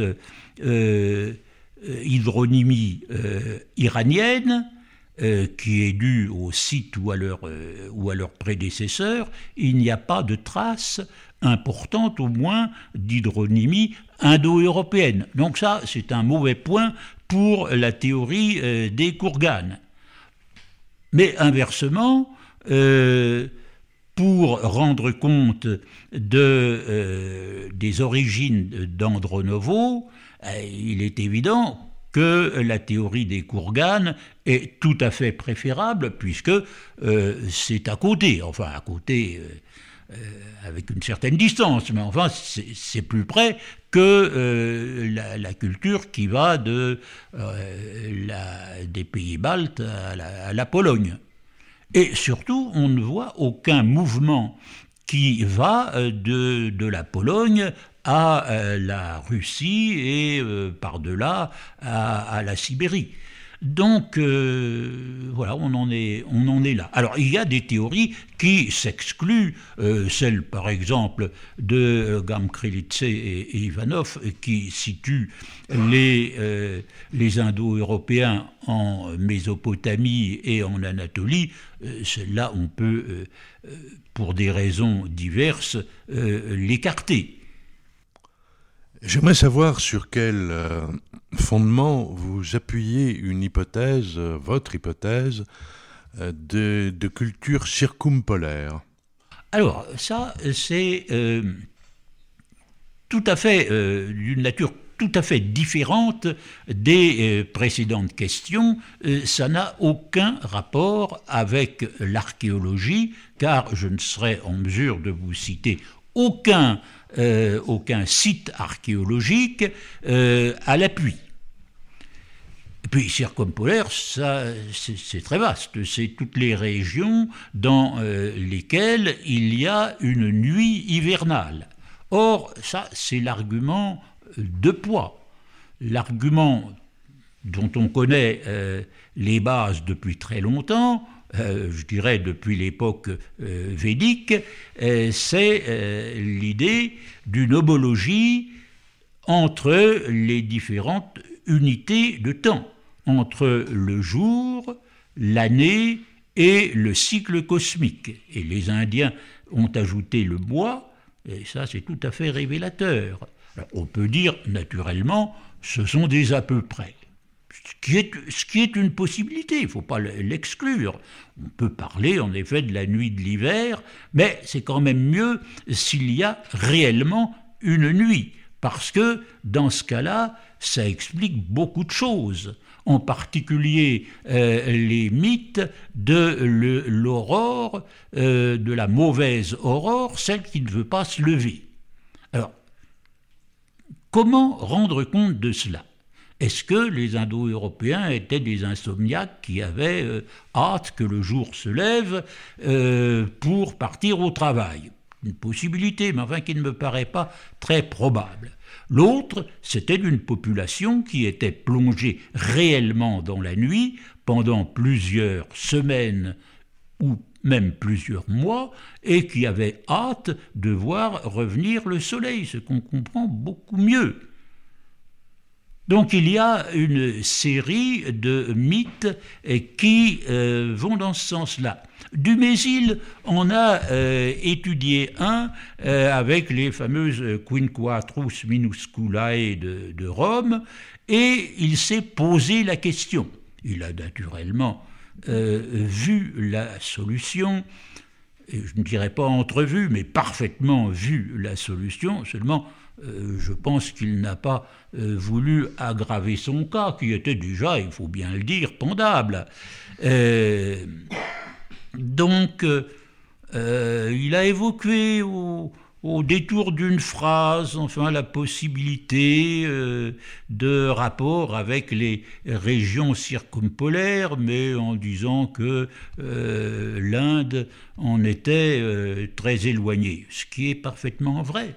hydronymie iranienne, qui est due au site ou à leur, prédécesseur, il n'y a pas de trace importante, au moins d'hydronymie indo-européenne. Donc ça, c'est un mauvais point pour la théorie des Kourganes. Mais inversement, euh, pour rendre compte euh, des origines d'Andronovo, euh, il est évident que la théorie des Kourganes est tout à fait préférable puisque c'est à côté, enfin à côté euh, avec une certaine distance, mais enfin c'est plus près que euh, la, culture qui va euh, des pays baltes à la, Pologne. Et surtout, on ne voit aucun mouvement qui va de, la Pologne à la Russie et par-delà à la Sibérie. Donc euh, voilà, on en, est, on en est là. Alors il y a des théories qui s'excluent, euh, celle par exemple de Gamkrilitse et, Ivanov, qui situe les, euh, les Indo-Européens en Mésopotamie et en Anatolie. Celle-là, on peut, pour des raisons diverses, l'écarter. J'aimerais savoir sur quelle fondement, vous appuyez une hypothèse, euh, votre hypothèse, euh, de, culture circumpolaire. Alors, ça, c'est euh, tout à fait d'une nature tout à fait différente des précédentes questions. ça n'a aucun rapport avec l'archéologie, car je ne serai en mesure de vous citer aucun, aucun site archéologique à l'appui. Et puis circumpolaire, ça, c'est très vaste. C'est toutes les régions dans euh, lesquelles il y a une nuit hivernale. Or, ça, c'est l'argument de poids. L'argument dont on connaît euh, les bases depuis très longtemps, euh, je dirais depuis l'époque védique, c'est l'idée d'une homologie entre les différentes unités de temps entre le jour, l'année et le cycle cosmique. Et les Indiens ont ajouté le mois, et ça c'est tout à fait révélateur. on peut dire naturellement, ce sont des à peu près. ce qui est une possibilité, il ne faut pas l'exclure. On peut parler en effet de la nuit de l'hiver, mais c'est quand même mieux s'il y a réellement une nuit, parce que dans ce cas-là, ça explique beaucoup de choses en particulier euh, les mythes de l'aurore, euh, de la mauvaise aurore, celle qui ne veut pas se lever. Alors, comment rendre compte de cela est-ce que les Indo-Européens étaient des insomniaques qui avaient euh, hâte que le jour se lève pour partir au travail une possibilité, mais enfin qui ne me paraît pas très probable. L'autre, c'était d'une population qui était plongée réellement dans la nuit pendant plusieurs semaines ou même plusieurs mois, et qui avait hâte de voir revenir le soleil, ce qu'on comprend beaucoup mieux. Donc il y a une série de mythes euh, qui euh, vont dans ce sens-là. Dumézil en a euh, étudié un avec les fameuses Quinquatrus minusculae de, de Rome, et il s'est posé la question. Il a naturellement vu la solution, je ne dirais pas entrevue, mais parfaitement vu la solution, seulement euh, je pense qu'il n'a pas euh, voulu aggraver son cas, qui était déjà, il faut bien le dire, pendable. Euh, donc, il a évoqué au, au détour d'une phrase, enfin, la possibilité de rapport avec les régions circumpolaires, mais en disant que l'Inde en était très éloignée, ce qui est parfaitement vrai.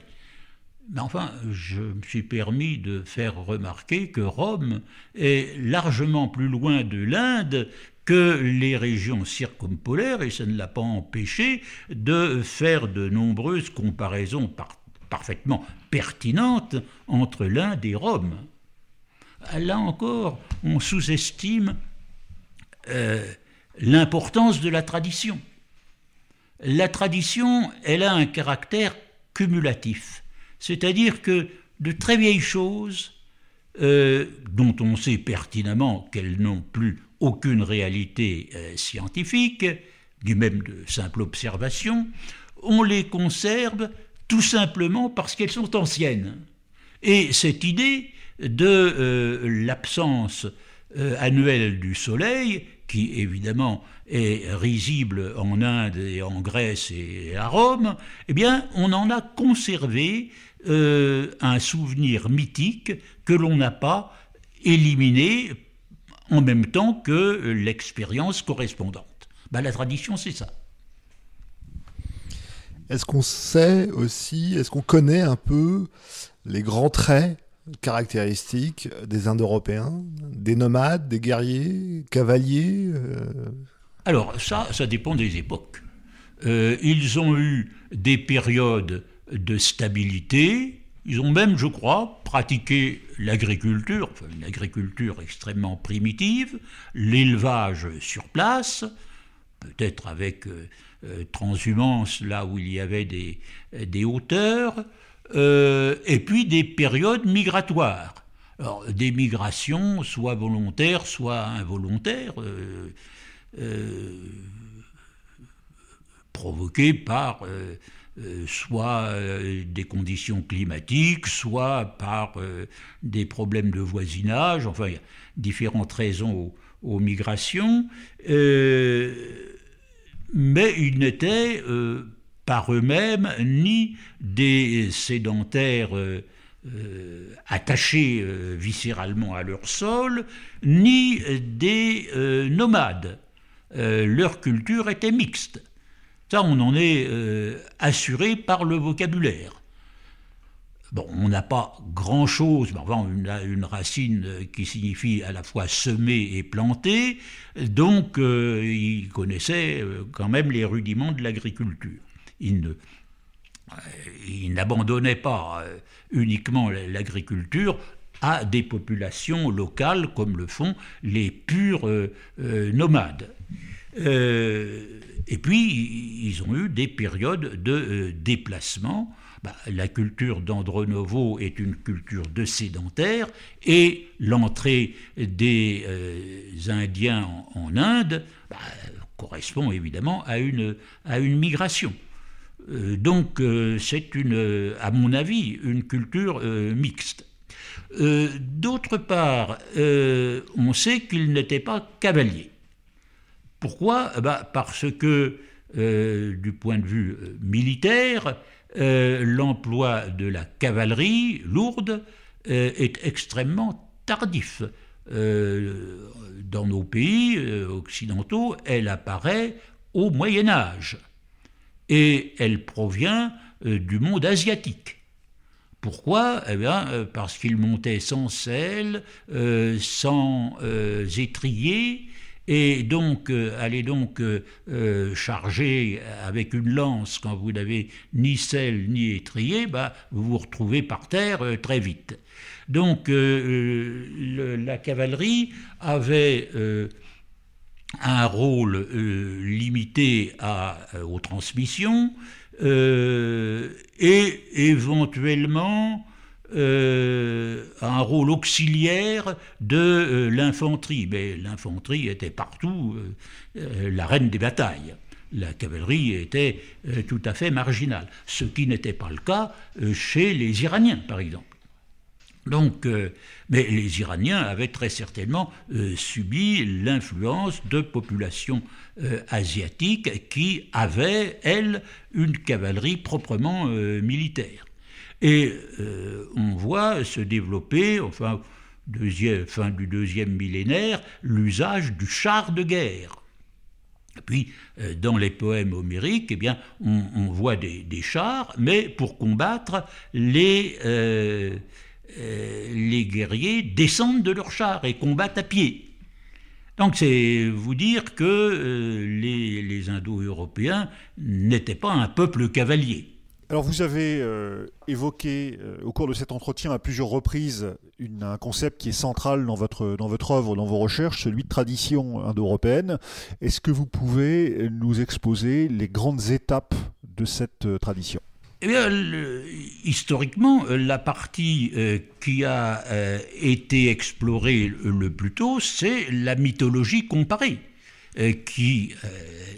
Mais enfin, je me suis permis de faire remarquer que Rome est largement plus loin de l'Inde que les régions circumpolaires, et ça ne l'a pas empêché de faire de nombreuses comparaisons parfaitement pertinentes entre l'Inde et Rome. Là encore, on sous-estime euh, l'importance de la tradition. La tradition, elle a un caractère cumulatif. C'est-à-dire que de très vieilles choses, euh, dont on sait pertinemment qu'elles n'ont plus aucune réalité euh, scientifique, du même de simple observation, on les conserve tout simplement parce qu'elles sont anciennes. Et cette idée de euh, l'absence annuelle du Soleil, qui évidemment est risible en Inde et en Grèce et à Rome, eh bien on en a conservé euh, un souvenir mythique que l'on n'a pas éliminé en même temps que l'expérience correspondante. Ben, la tradition, c'est ça. Est-ce qu'on sait aussi, est-ce qu'on connaît un peu les grands traits caractéristiques des Indo-Européens, des nomades, des guerriers, cavaliers euh Alors ça, ça dépend des époques. Euh, ils ont eu des périodes de stabilité. Ils ont même, je crois, pratiqué l'agriculture, une agriculture extrêmement primitive, l'élevage sur place, peut-être avec euh, euh, transhumance là où il y avait des, des hauteurs, euh, et puis des périodes migratoires. Alors, des migrations, soit volontaires, soit involontaires, provoquées par euh, soit euh, des conditions climatiques, soit par euh, des problèmes de voisinage, enfin, il y a différentes raisons aux, migrations, mais ils n'étaient par eux-mêmes ni des sédentaires attachés viscéralement à leur sol, ni des nomades. leur culture était mixte. Ça, on en est euh, assuré par le vocabulaire. Bon, on n'a pas grand-chose, mais on a une racine euh, qui signifie à la fois semer et planter, donc ils euh, il connaissait quand même les rudiments de l'agriculture. Il ne, n'abandonnait pas uniquement l'agriculture à des populations locales comme le font les purs nomades. Et puis, ils ont eu des périodes de euh, déplacement. Bah, la culture d'Andronovo est une culture de sédentaire, et l'entrée des euh, Indiens en, Inde bah, correspond évidemment à une, migration. Euh, donc c'est une, à mon avis, une culture mixte. D'autre part, on sait qu'il n'était pas cavaliers. Pourquoi eh ben, Parce que, euh, du point de vue euh, militaire, euh, l'emploi de la cavalerie lourde est extrêmement tardif. dans nos pays occidentaux, elle apparaît au Moyen Âge et elle provient du monde asiatique. Pourquoi eh Parce qu'ils montaient sans selle, sans étrier, et donc, euh, allez donc euh, euh, charger avec une lance quand vous n'avez ni selle ni étrier, bah, vous vous retrouvez par terre très vite. Donc, la cavalerie avait un rôle limité aux transmissions et éventuellement euh, un rôle auxiliaire de euh, l'infanterie. Mais l'infanterie était partout euh, la reine des batailles. La cavalerie était tout à fait marginale, ce qui n'était pas le cas chez les Iraniens, par exemple. Donc, mais les Iraniens avaient très certainement subi l'influence de populations asiatiques qui avaient, elles, une cavalerie proprement militaire. Et euh, on voit se développer, enfin, fin du deuxième millénaire, l'usage du char de guerre. puis, euh, dans les poèmes homériques, eh bien, on, voit des, chars, mais pour combattre, euh, les, guerriers descendent de leurs chars et combattent à pied. Donc c'est vous dire que les, les Indo-Européens n'étaient pas un peuple cavalier. Alors vous avez euh, évoqué euh, au cours de cet entretien à plusieurs reprises un concept qui est central dans votre, dans votre œuvre, dans vos recherches, celui de tradition indo-européenne. Est-ce que vous pouvez nous exposer les grandes étapes de cette euh, tradition eh bien, historiquement, la partie qui a été explorée le plus tôt, c'est la mythologie comparée, qui,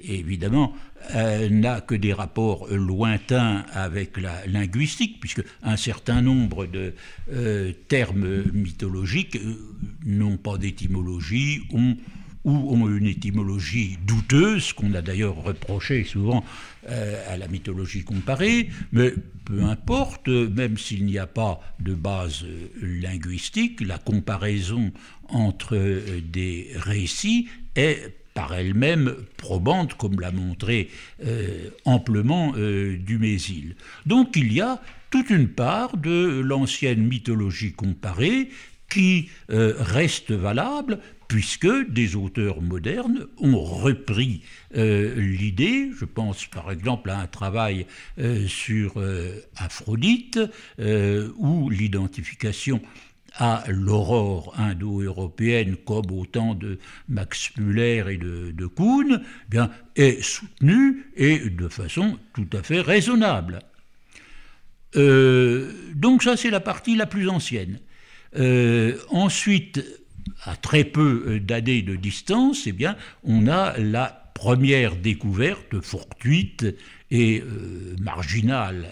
évidemment, euh, n'a que des rapports lointains avec la linguistique, puisque un certain nombre de euh, termes mythologiques euh, n'ont pas d'étymologie, ou ont une étymologie douteuse, qu'on a d'ailleurs reproché souvent à la mythologie comparée, mais peu importe, même s'il n'y a pas de base linguistique, la comparaison entre des récits est par elle-même probante, comme l'a montré euh, amplement euh, Dumézil. Donc il y a toute une part de l'ancienne mythologie comparée qui euh, reste valable puisque des auteurs modernes ont repris l'idée, je pense par exemple à un travail sur Aphrodite, ou l'identification à l'aurore indo-européenne comme au temps de Max Müller et de, Kuhn, eh bien, est soutenue et de façon tout à fait raisonnable. Euh, donc ça c'est la partie la plus ancienne. Euh, ensuite, à très peu euh, d'années de distance, eh bien, on a la première découverte fortuite et marginale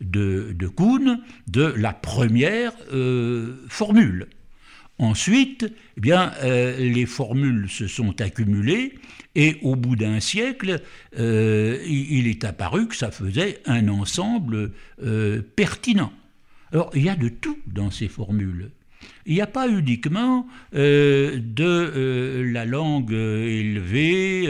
de, Kuhn de la première euh, formule. Ensuite, eh bien, euh, les formules se sont accumulées et au bout d'un siècle, euh, il est apparu que ça faisait un ensemble pertinent. Alors, il y a de tout dans ces formules. Il n'y a pas uniquement de la langue élevée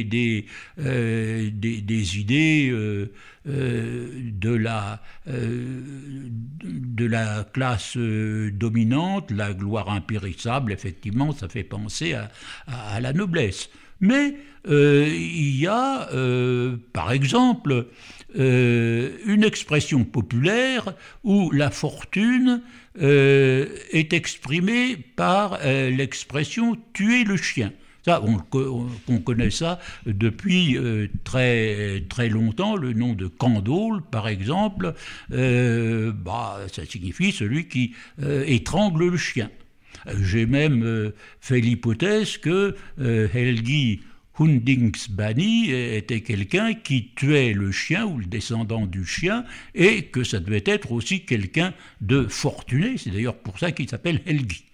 et des, des idées euh, de, la, euh, de la classe euh, dominante, la gloire impérissable, effectivement, ça fait penser à, la noblesse. Mais il y a, par exemple, une expression populaire où la fortune est exprimée par l'expression tuer le chien on, connaît ça depuis euh, très, très longtemps. Le nom de Candole, par exemple, euh, bah, ça signifie celui qui euh, étrangle le chien. J'ai même fait l'hypothèse que Helgi Hundingsbani était quelqu'un qui tuait le chien ou le descendant du chien et que ça devait être aussi quelqu'un de fortuné. C'est d'ailleurs pour ça qu'il s'appelle Helgi.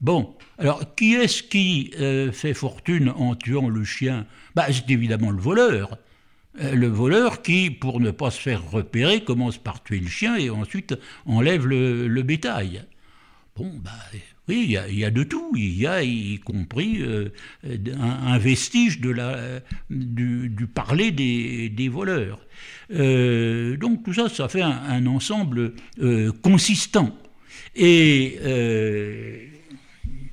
Bon, alors qui est-ce qui euh, fait fortune en tuant le chien bah, C'est évidemment le voleur. Euh, le voleur qui, pour ne pas se faire repérer, commence par tuer le chien et ensuite enlève le, bétail. Bon, bah, oui, il y a, de tout. Il y a y compris euh, un, vestige de la, du, parler des, voleurs. donc tout ça, ça fait un, ensemble consistant. Et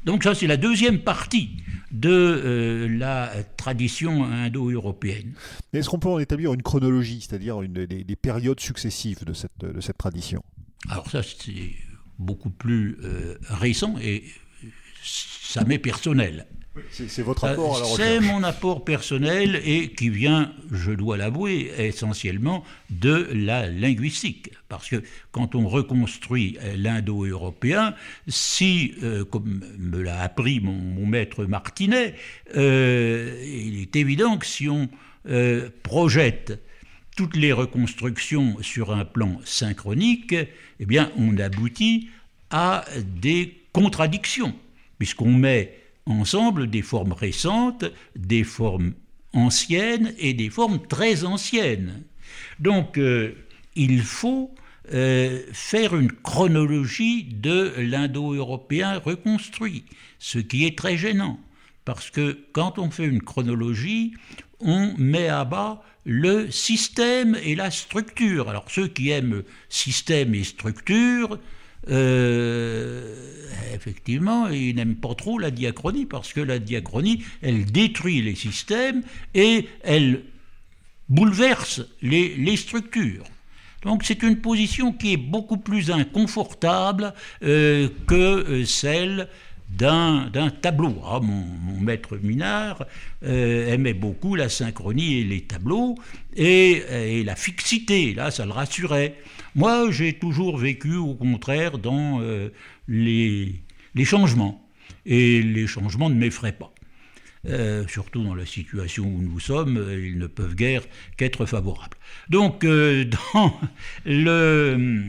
donc ça, c'est la deuxième partie de euh, la tradition indo-européenne. Est-ce qu'on peut en établir une chronologie, c'est-à-dire des, périodes successives de cette, de cette tradition Alors ça, c'est beaucoup plus euh, récent et ça m'est personnel. C'est votre euh, mon apport personnel et qui vient, je dois l'avouer, essentiellement de la linguistique. Parce que quand on reconstruit l'indo-européen, si, euh, comme me l'a appris mon, maître Martinet, euh, il est évident que si on projette toutes les reconstructions sur un plan synchronique, eh bien, on aboutit à des contradictions, puisqu'on met ensemble des formes récentes, des formes anciennes et des formes très anciennes. Donc euh, il faut euh, faire une chronologie de l'indo-européen reconstruit, ce qui est très gênant, parce que quand on fait une chronologie, on met à bas le système et la structure. Alors ceux qui aiment système et structure, euh, effectivement, il n'aime pas trop la diachronie, parce que la diachronie, elle détruit les systèmes et elle bouleverse les, structures. Donc c'est une position qui est beaucoup plus inconfortable euh, que euh, celle d'un tableau. Ah, mon, maître Minard euh, aimait beaucoup la synchronie et les tableaux et, la fixité, là ça le rassurait. Moi j'ai toujours vécu au contraire dans euh, les, changements et les changements ne m'effraient pas. Euh, surtout dans la situation où nous sommes, ils ne peuvent guère qu'être favorables. Donc dans le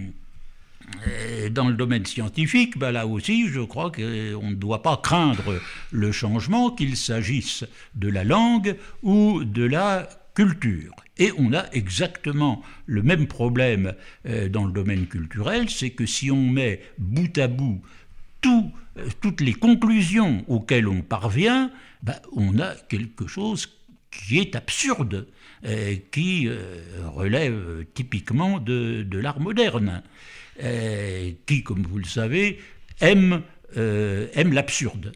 dans le domaine scientifique, ben là aussi, je crois qu'on ne doit pas craindre le changement, qu'il s'agisse de la langue ou de la culture. Et on a exactement le même problème euh, dans le domaine culturel, c'est que si on met bout à bout euh, toutes les conclusions auxquelles on parvient, ben, on a quelque chose qui est absurde, euh, qui relève typiquement de l'art moderne. Euh, qui, comme vous le savez, aime, euh, aime l'absurde.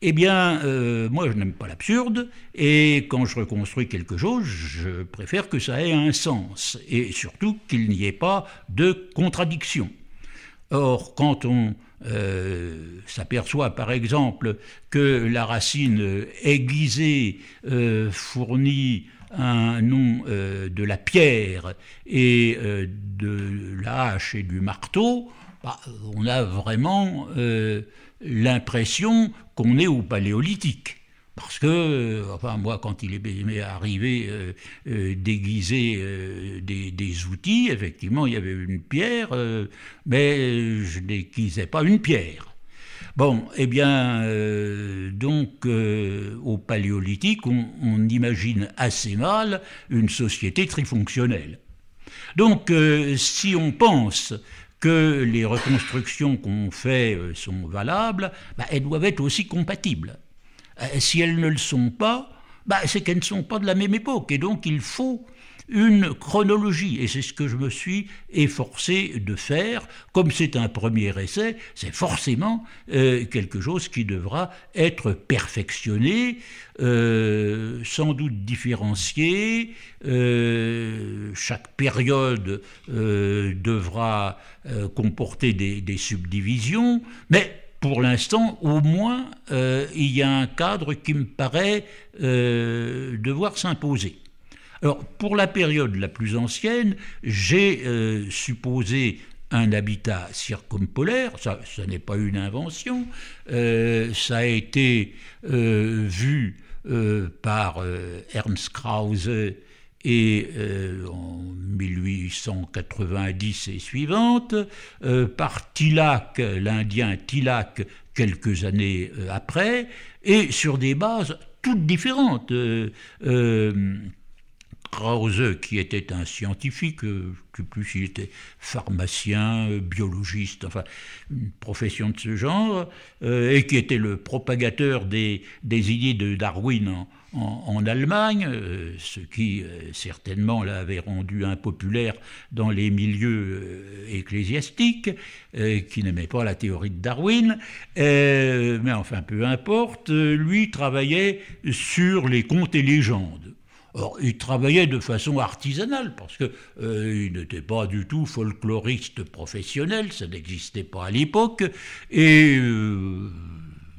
Eh bien, euh, moi, je n'aime pas l'absurde, et quand je reconstruis quelque chose, je préfère que ça ait un sens, et surtout qu'il n'y ait pas de contradiction. Or, quand on s'aperçoit, par exemple, que la racine aiguisée fournit un nom euh, de la pierre et euh, de la hache et du marteau, bah, on a vraiment euh, l'impression qu'on est au paléolithique. Parce que, enfin, moi, quand il est arrivé déguisé des, outils, effectivement, il y avait une pierre, mais je déguisais pas une pierre. Bon, eh bien, euh, donc, euh, au paléolithique, on, imagine assez mal une société trifonctionnelle. Donc, euh, si on pense que les reconstructions qu'on fait sont valables, bah, elles doivent être aussi compatibles. si elles ne le sont pas, bah, c'est qu'elles ne sont pas de la même époque, et donc il faut une chronologie, et c'est ce que je me suis efforcé de faire. Comme c'est un premier essai, c'est forcément euh, quelque chose qui devra être perfectionné, euh, sans doute différencié. Euh, chaque période devra comporter des, subdivisions, mais pour l'instant, au moins, il y a un cadre qui me paraît devoir s'imposer. Alors, pour la période la plus ancienne, j'ai euh, supposé un habitat circumpolaire, ça, n'est pas une invention, euh, ça a été euh, vu par Ernst Krause et en 1890 et suivante, par Tilak, l'Indien Tilak, quelques années après, et sur des bases toutes différentes. Krause, qui était un scientifique, euh, je sais plus s'il était pharmacien, euh, biologiste, enfin une profession de ce genre, euh, et qui était le propagateur des, idées de Darwin en, Allemagne, ce qui certainement l'avait rendu impopulaire dans les milieux ecclésiastiques, qui n'aimait pas la théorie de Darwin, mais enfin peu importe, lui travaillait sur les contes et légendes Or, il travaillait de façon artisanale, parce qu'il euh, n'était pas du tout folkloriste professionnel, ça n'existait pas à l'époque, et euh,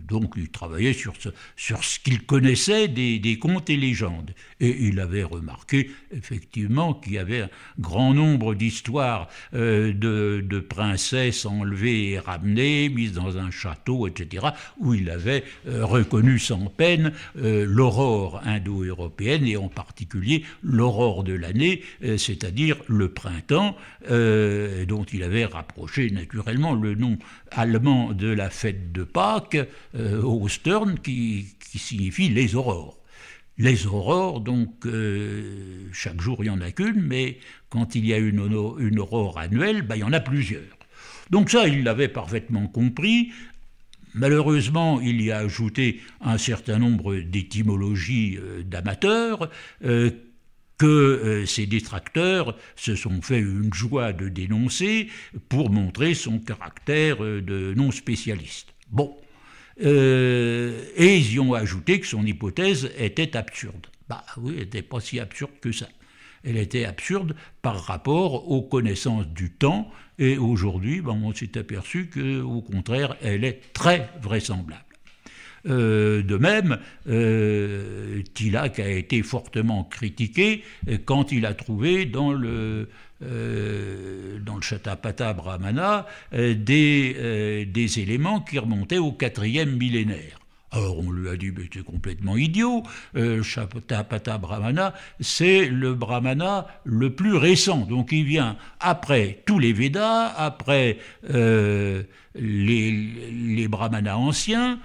donc il travaillait sur ce, sur ce qu'il connaissait des, contes et légendes. Et il avait remarqué effectivement qu'il y avait un grand nombre d'histoires euh, de, princesses enlevées et ramenées, mises dans un château, etc., où il avait euh, reconnu sans peine euh, l'aurore indo-européenne et en particulier l'aurore de l'année, c'est-à-dire le printemps, dont il avait rapproché naturellement le nom allemand de la fête de Pâques, euh, au qui, signifie les aurores. Les aurores, donc, euh, chaque jour il n'y en a qu'une, mais quand il y a une, aurore annuelle, ben, il y en a plusieurs. Donc ça, il l'avait parfaitement compris. Malheureusement, il y a ajouté un certain nombre d'étymologies euh, d'amateurs euh, que ses détracteurs se sont fait une joie de dénoncer pour montrer son caractère de non spécialiste. Bon, euh, et ils y ont ajouté que son hypothèse était absurde. Bah oui, elle n'était pas si absurde que ça. Elle était absurde par rapport aux connaissances du temps, et aujourd'hui, bah, on s'est aperçu qu'au contraire, elle est très vraisemblable. Euh, de même, euh, Tillac a été fortement critiqué quand il a trouvé dans le euh, dans le Chatapata Brahmana, euh, euh, des, éléments qui remontaient au quatrième millénaire. Alors on lui a dit, mais c'est complètement idiot, Chatapata Brahmana, c'est le Brahmana le plus récent, donc il vient après tous les Védas, après les Brahmanas anciens,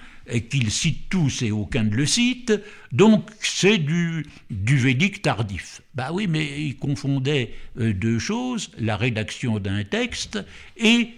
qu'il cite tous et aucun ne le cite, donc c'est du, du védique tardif. Bah oui, mais il confondait euh, deux choses, la rédaction d'un texte et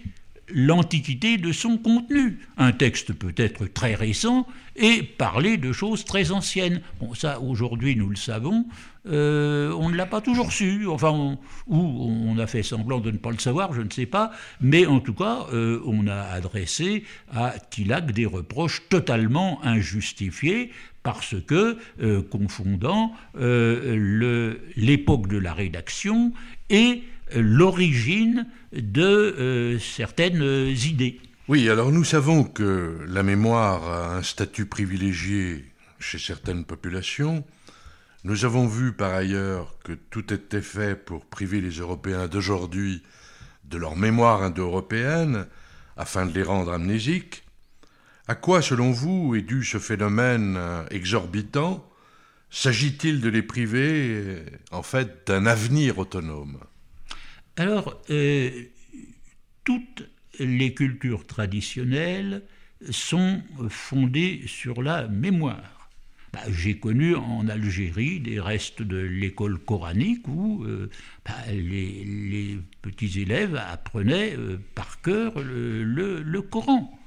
l'antiquité de son contenu. Un texte peut être très récent et parler de choses très anciennes. Bon, ça, aujourd'hui, nous le savons, euh, on ne l'a pas toujours su, enfin, on, ou on a fait semblant de ne pas le savoir, je ne sais pas, mais en tout cas, euh, on a adressé à Tillac des reproches totalement injustifiés parce que, euh, confondant l'époque de la rédaction et l'origine de certaines idées. Oui, alors nous savons que la mémoire a un statut privilégié chez certaines populations, nous avons vu par ailleurs que tout était fait pour priver les Européens d'aujourd'hui de leur mémoire indo-européenne, afin de les rendre amnésiques. À quoi, selon vous, est dû ce phénomène euh, exorbitant S'agit-il de les priver, euh, en fait, d'un avenir autonome Alors, euh, toutes les cultures traditionnelles sont fondées sur la mémoire. Bah, j'ai connu en Algérie des restes de l'école coranique où euh, bah, les, petits élèves apprenaient euh, par cœur le, Coran.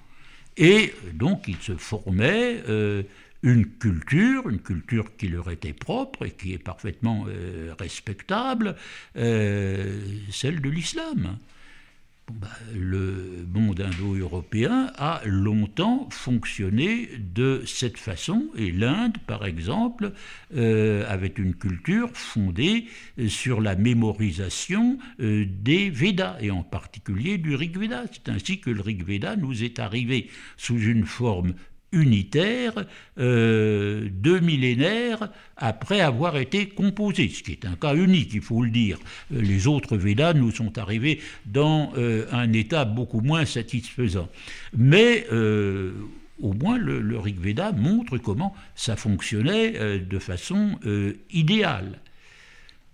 Et euh, donc ils se formaient une culture, une culture qui leur était propre et qui est parfaitement respectable, celle de l'islam. Bah, le monde indo-européen a longtemps fonctionné de cette façon, et l'Inde, par exemple, euh, avait une culture fondée euh, sur la mémorisation euh, des Védas, et en particulier du Rig Veda. C'est ainsi que le Rig Veda nous est arrivé sous une forme unitaire euh, deux millénaires après avoir été composé, ce qui est un cas unique, il faut le dire. Euh, les autres Védas nous sont arrivés dans euh, un état beaucoup moins satisfaisant. Mais au moins le, Rig Veda montre comment ça fonctionnait de façon idéale.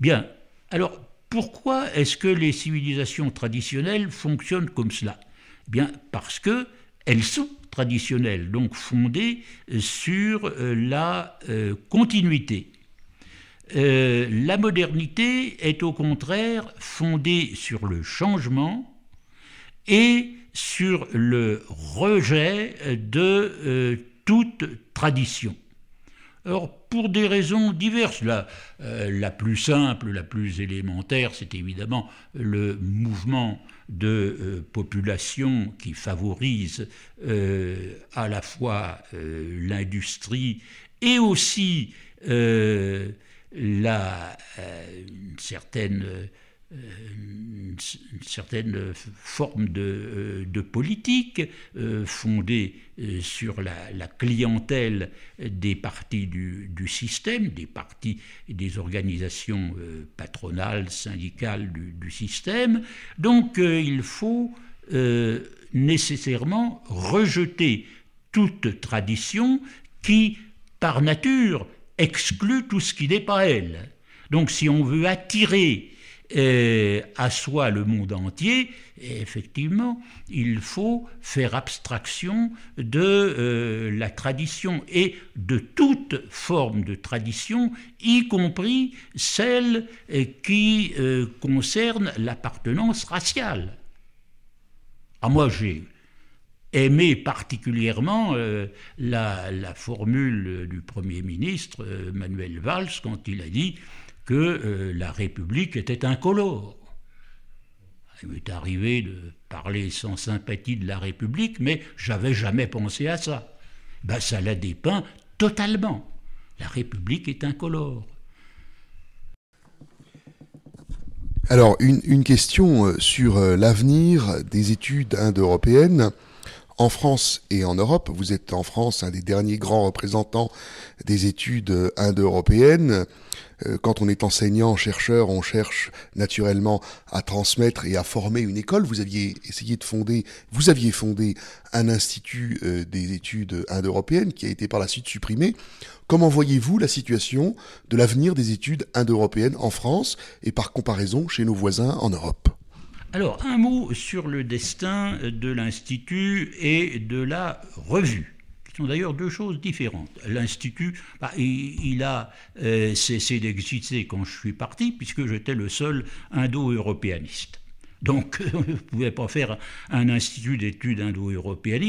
Bien, alors pourquoi est-ce que les civilisations traditionnelles fonctionnent comme cela eh Bien, parce que elles sont donc fondée euh, sur euh, la euh, continuité. la modernité est au contraire fondée sur le changement et sur le rejet de toute tradition. Or, pour des raisons diverses, la, la plus simple, la plus élémentaire, c'est évidemment le mouvement de euh, populations qui favorisent euh, à la fois euh, l'industrie et aussi la, une certaine une, certaine forme de, euh, politique euh, fondée euh, sur la, clientèle des partis du, système, des partis des organisations patronales, syndicales du, système. Donc il faut nécessairement rejeter toute tradition qui, par nature, exclut tout ce qui n'est pas elle. Donc si on veut attirer et euh, soi le monde entier, et effectivement, il faut faire abstraction de euh, la tradition et de toute forme de tradition, y compris celle euh, qui concerne l'appartenance raciale. Ah, moi, j'ai aimé particulièrement la, formule du Premier ministre Manuel Valls quand il a dit que euh, la République était incolore. Il m'est arrivé de parler sans sympathie de la République, mais j'avais jamais pensé à ça. Ben, ça la dépeint totalement. La République est incolore. Alors, une, une question euh, sur euh, l'avenir des études indo-européennes. En France et en Europe, vous êtes en France un des derniers grands représentants des études indo-européennes. Euh, quand on est enseignant, chercheur, on cherche naturellement à transmettre et à former une école. Vous aviez essayé de fonder, vous aviez fondé un institut euh, des études indo-européennes qui a été par la suite supprimé. Comment voyez-vous la situation de l'avenir des études indo-européennes en France et par comparaison chez nos voisins en Europe alors, un mot sur le destin de l'Institut et de la revue sont d'ailleurs deux choses différentes. L'Institut, bah, il, a euh, cessé d'exister quand je suis parti, puisque j'étais le seul indo-européaniste. Donc, on ne pouvait pas faire un institut d'études indo européennes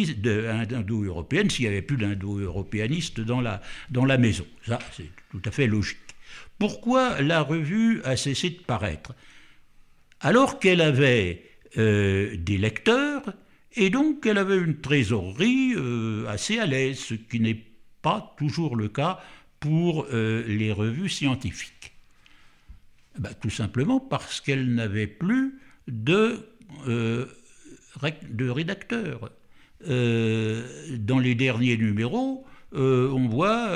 indo s'il n'y avait plus d'indo-européanistes dans la, dans la maison. Ça, c'est tout à fait logique. Pourquoi la revue a cessé de paraître Alors qu'elle avait euh, des lecteurs, et donc elle avait une trésorerie euh, assez à l'aise, ce qui n'est pas toujours le cas pour euh, les revues scientifiques. Eh ben, tout simplement parce qu'elle n'avait plus de, euh, rédacteurs. dans les derniers numéros, on voit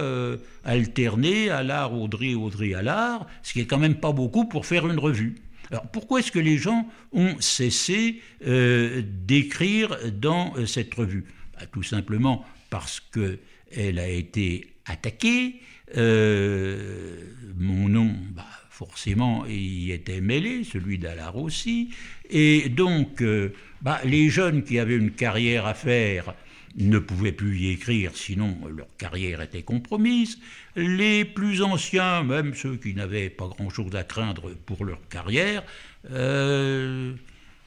alterner Allard, Audrey, Audrey, Allard, ce qui est quand même pas beaucoup pour faire une revue. Alors pourquoi est-ce que les gens ont cessé euh, d'écrire dans euh, cette revue bah, Tout simplement parce qu'elle a été attaquée, euh, mon nom, bah, forcément, y était mêlé, celui d'Alar aussi, et donc bah, les jeunes qui avaient une carrière à faire, ne pouvaient plus y écrire, sinon leur carrière était compromise. Les plus anciens, même ceux qui n'avaient pas grand-chose à craindre pour leur carrière, euh,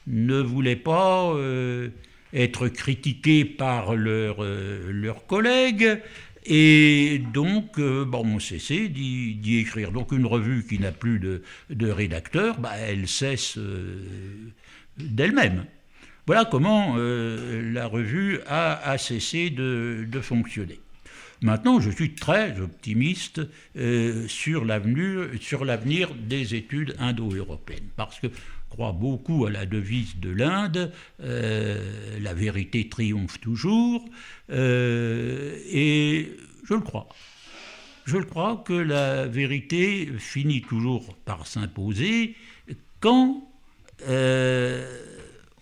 ne voulaient pas euh, être critiqués par leur, euh, leurs collègues. Et donc, bon, on cessait d'y écrire. Donc, une revue qui n'a plus de, de rédacteur, bah, elle cesse d'elle-même. Voilà comment euh, la revue a, cessé de, fonctionner. Maintenant, je suis très optimiste euh, sur l'avenir des études indo-européennes, parce que je crois beaucoup à la devise de l'Inde, euh, la vérité triomphe toujours, et je le crois. Je le crois que la vérité finit toujours par s'imposer quand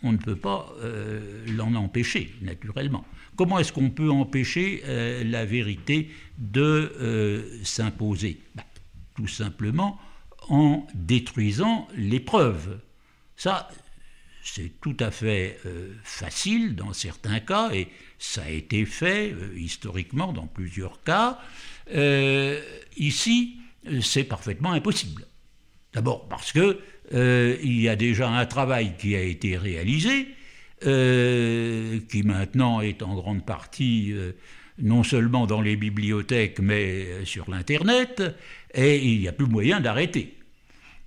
on ne peut pas euh, l'en empêcher, naturellement. Comment est-ce qu'on peut empêcher euh, la vérité de euh, s'imposer ben, Tout simplement en détruisant les preuves. Ça, c'est tout à fait facile dans certains cas, et ça a été fait historiquement dans plusieurs cas. ici, c'est parfaitement impossible. D'abord parce que euh, il y a déjà un travail qui a été réalisé, euh, qui maintenant est en grande partie euh, non seulement dans les bibliothèques, mais sur l'Internet, et il n'y a plus moyen d'arrêter.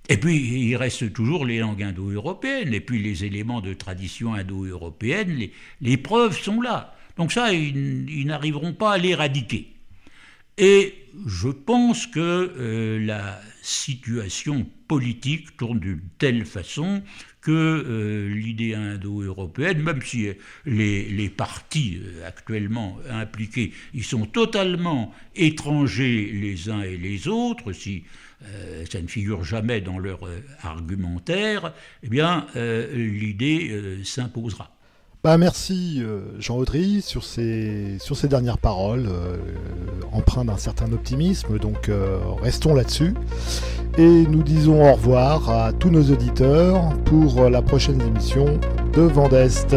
Et puis, il reste toujours les langues indo-européennes, et puis les éléments de tradition indo-européenne, les, preuves sont là. Donc ça, ils, ils n'arriveront pas à l'éradiquer. Et je pense que la situation politique tourne d'une telle façon que euh, l'idée indo-européenne, même si euh, les, partis euh, actuellement impliqués y sont totalement étrangers les uns et les autres, si ça ne figure jamais dans leur argumentaire, eh bien l'idée s'imposera. Bah, merci euh, Jean Audry sur ces, sur ces dernières paroles, euh, empreintes d'un certain optimisme, donc euh, restons là-dessus. Et nous disons au revoir à tous nos auditeurs pour la prochaine émission de Vendeste.